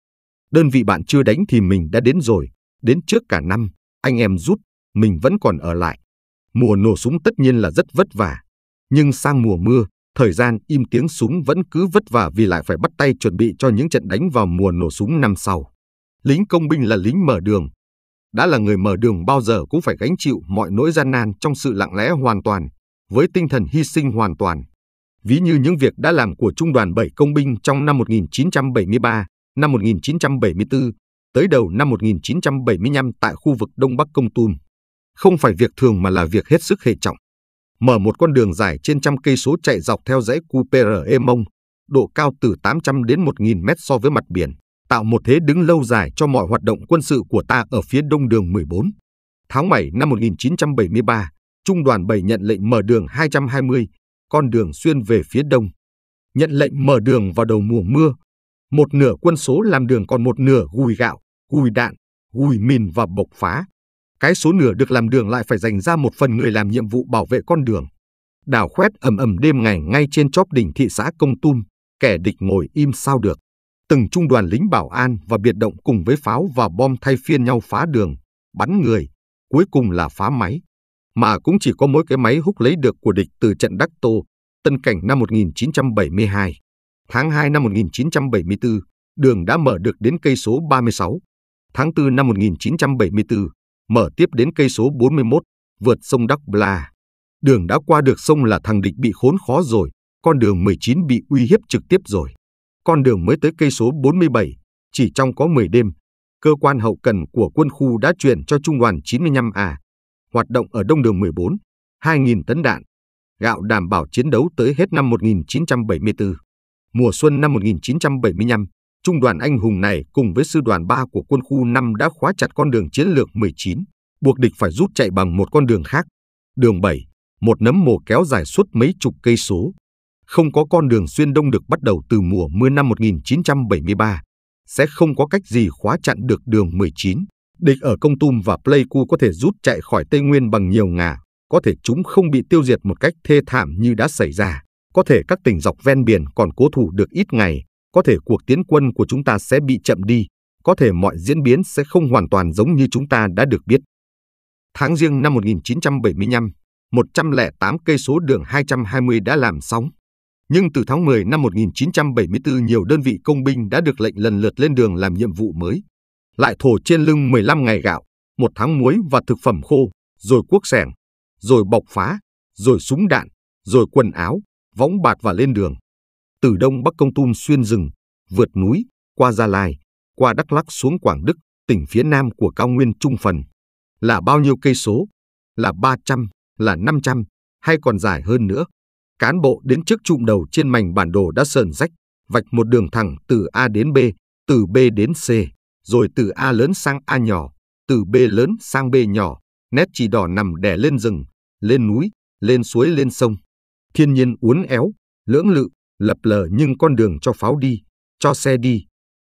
Đơn vị bạn chưa đánh thì mình đã đến rồi, đến trước cả năm, anh em rút, mình vẫn còn ở lại. Mùa nổ súng tất nhiên là rất vất vả, nhưng sang mùa mưa, thời gian im tiếng súng vẫn cứ vất vả vì lại phải bắt tay chuẩn bị cho những trận đánh vào mùa nổ súng năm sau. Lính công binh là lính mở đường. Đã là người mở đường bao giờ cũng phải gánh chịu mọi nỗi gian nan trong sự lặng lẽ hoàn toàn, với tinh thần hy sinh hoàn toàn. Ví như những việc đã làm của Trung đoàn 7 công binh trong năm 1973, năm 1974 tới đầu năm 1975 tại khu vực Đông Bắc Công Tum. Không phải việc thường mà là việc hết sức hệ trọng. Mở một con đường dài trên trăm cây số chạy dọc theo dãy QPRE Mông, độ cao từ 800 đến 1.000 mét so với mặt biển, tạo một thế đứng lâu dài cho mọi hoạt động quân sự của ta ở phía đông đường 14. Tháng 7 năm 1973, Trung đoàn 7 nhận lệnh mở đường 220, con đường xuyên về phía đông. Nhận lệnh mở đường vào đầu mùa mưa, một nửa quân số làm đường còn một nửa gùi gạo, gùi đạn, gùi mìn và bộc phá. Cái số nửa được làm đường lại phải dành ra một phần người làm nhiệm vụ bảo vệ con đường. Đào khoét ầm ầm đêm ngày ngay trên chóp đỉnh thị xã Công Tum, kẻ địch ngồi im sao được. Từng trung đoàn lính bảo an và biệt động cùng với pháo và bom thay phiên nhau phá đường, bắn người, cuối cùng là phá máy. Mà cũng chỉ có mỗi cái máy hút lấy được của địch từ trận Đắc Tô, Tân Cảnh năm 1972. Tháng 2 năm 1974, đường đã mở được đến cây số 36. Tháng 4 năm 1974, mở tiếp đến cây số 41, vượt sông Đắc Bla. Đường đã qua được sông là thằng địch bị khốn khó rồi, con đường 19 bị uy hiếp trực tiếp rồi. Con đường mới tới cây số 47, chỉ trong có 10 đêm, cơ quan hậu cần của quân khu đã chuyển cho Trung đoàn 95A, hoạt động ở đông đường 14, 2.000 tấn đạn, gạo đảm bảo chiến đấu tới hết năm 1974. Mùa xuân năm 1975, trung đoàn anh hùng này cùng với sư đoàn 3 của quân khu 5 đã khóa chặt con đường chiến lược 19, buộc địch phải rút chạy bằng một con đường khác. Đường 7, một nấm mồ kéo dài suốt mấy chục cây số. Không có con đường xuyên đông được bắt đầu từ mùa mưa năm 1973, sẽ không có cách gì khóa chặn được đường 19. Địch ở Công Tum và Pleiku có thể rút chạy khỏi Tây Nguyên bằng nhiều ngà, có thể chúng không bị tiêu diệt một cách thê thảm như đã xảy ra có thể các tỉnh dọc ven biển còn cố thủ được ít ngày, có thể cuộc tiến quân của chúng ta sẽ bị chậm đi, có thể mọi diễn biến sẽ không hoàn toàn giống như chúng ta đã được biết. Tháng riêng năm 1975, 108 cây số đường 220 đã làm sóng. Nhưng từ tháng 10 năm 1974 nhiều đơn vị công binh đã được lệnh lần lượt lên đường làm nhiệm vụ mới. Lại thổ trên lưng 15 ngày gạo, một tháng muối và thực phẩm khô, rồi cuốc sẻng, rồi bọc phá, rồi súng đạn, rồi quần áo, võng bạc và lên đường. Từ Đông Bắc Công Tum xuyên rừng, vượt núi, qua Gia Lai, qua Đắk Lắc xuống Quảng Đức, tỉnh phía nam của cao nguyên trung phần. Là bao nhiêu cây số? Là 300, là 500, hay còn dài hơn nữa? Cán bộ đến trước trụm đầu trên mảnh bản đồ đã sờn rách, vạch một đường thẳng từ A đến B, từ B đến C, rồi từ A lớn sang A nhỏ, từ B lớn sang B nhỏ, nét chỉ đỏ nằm đè lên rừng, lên núi, lên suối, lên sông thiên nhiên uốn éo, lưỡng lự, lập lờ nhưng con đường cho pháo đi, cho xe đi,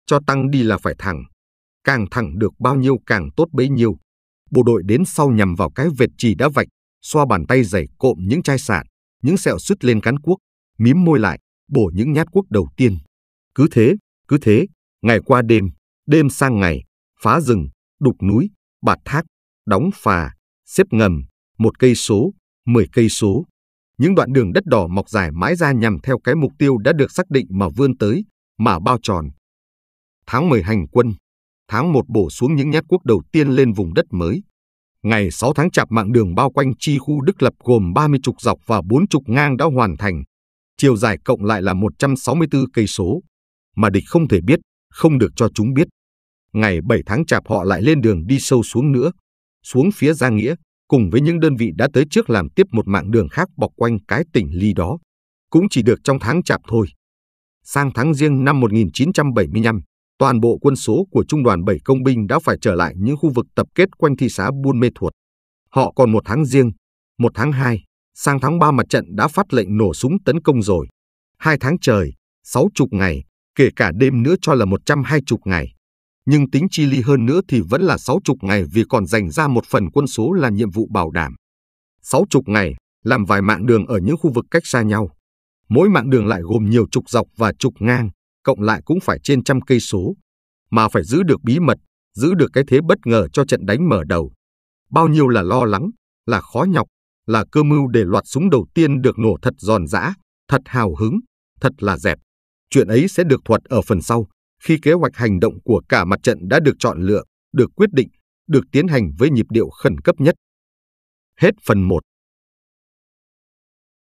cho tăng đi là phải thẳng. Càng thẳng được bao nhiêu càng tốt bấy nhiêu. Bộ đội đến sau nhằm vào cái vệt chỉ đã vạch, xoa bàn tay dày cộm những chai sạn, những sẹo sứt lên cán cuốc, mím môi lại, bổ những nhát cuốc đầu tiên. Cứ thế, cứ thế, ngày qua đêm, đêm sang ngày, phá rừng, đục núi, bạt thác, đóng phà, xếp ngầm, một cây số, mười cây số, những đoạn đường đất đỏ mọc dài mãi ra nhằm theo cái mục tiêu đã được xác định mà vươn tới, mà bao tròn. Tháng 10 hành quân, tháng 1 bổ xuống những nhát quốc đầu tiên lên vùng đất mới. Ngày 6 tháng chạp mạng đường bao quanh chi khu Đức Lập gồm 30 trục dọc và 4 trục ngang đã hoàn thành. Chiều dài cộng lại là 164 cây số, mà địch không thể biết, không được cho chúng biết. Ngày 7 tháng chạp họ lại lên đường đi sâu xuống nữa, xuống phía Gia Nghĩa, cùng với những đơn vị đã tới trước làm tiếp một mạng đường khác bọc quanh cái tỉnh ly đó, cũng chỉ được trong tháng chạp thôi. Sang tháng riêng năm 1975, toàn bộ quân số của Trung đoàn 7 công binh đã phải trở lại những khu vực tập kết quanh thị xã Buôn Mê Thuột. Họ còn một tháng riêng, một tháng hai, sang tháng ba mặt trận đã phát lệnh nổ súng tấn công rồi. Hai tháng trời, sáu chục ngày, kể cả đêm nữa cho là một trăm hai chục ngày nhưng tính chi ly hơn nữa thì vẫn là 60 ngày vì còn dành ra một phần quân số là nhiệm vụ bảo đảm. 60 ngày, làm vài mạng đường ở những khu vực cách xa nhau. Mỗi mạng đường lại gồm nhiều trục dọc và trục ngang, cộng lại cũng phải trên trăm cây số, mà phải giữ được bí mật, giữ được cái thế bất ngờ cho trận đánh mở đầu. Bao nhiêu là lo lắng, là khó nhọc, là cơ mưu để loạt súng đầu tiên được nổ thật giòn giã, thật hào hứng, thật là dẹp. Chuyện ấy sẽ được thuật ở phần sau khi kế hoạch hành động của cả mặt trận đã được chọn lựa, được quyết định, được tiến hành với nhịp điệu khẩn cấp nhất. Hết phần 1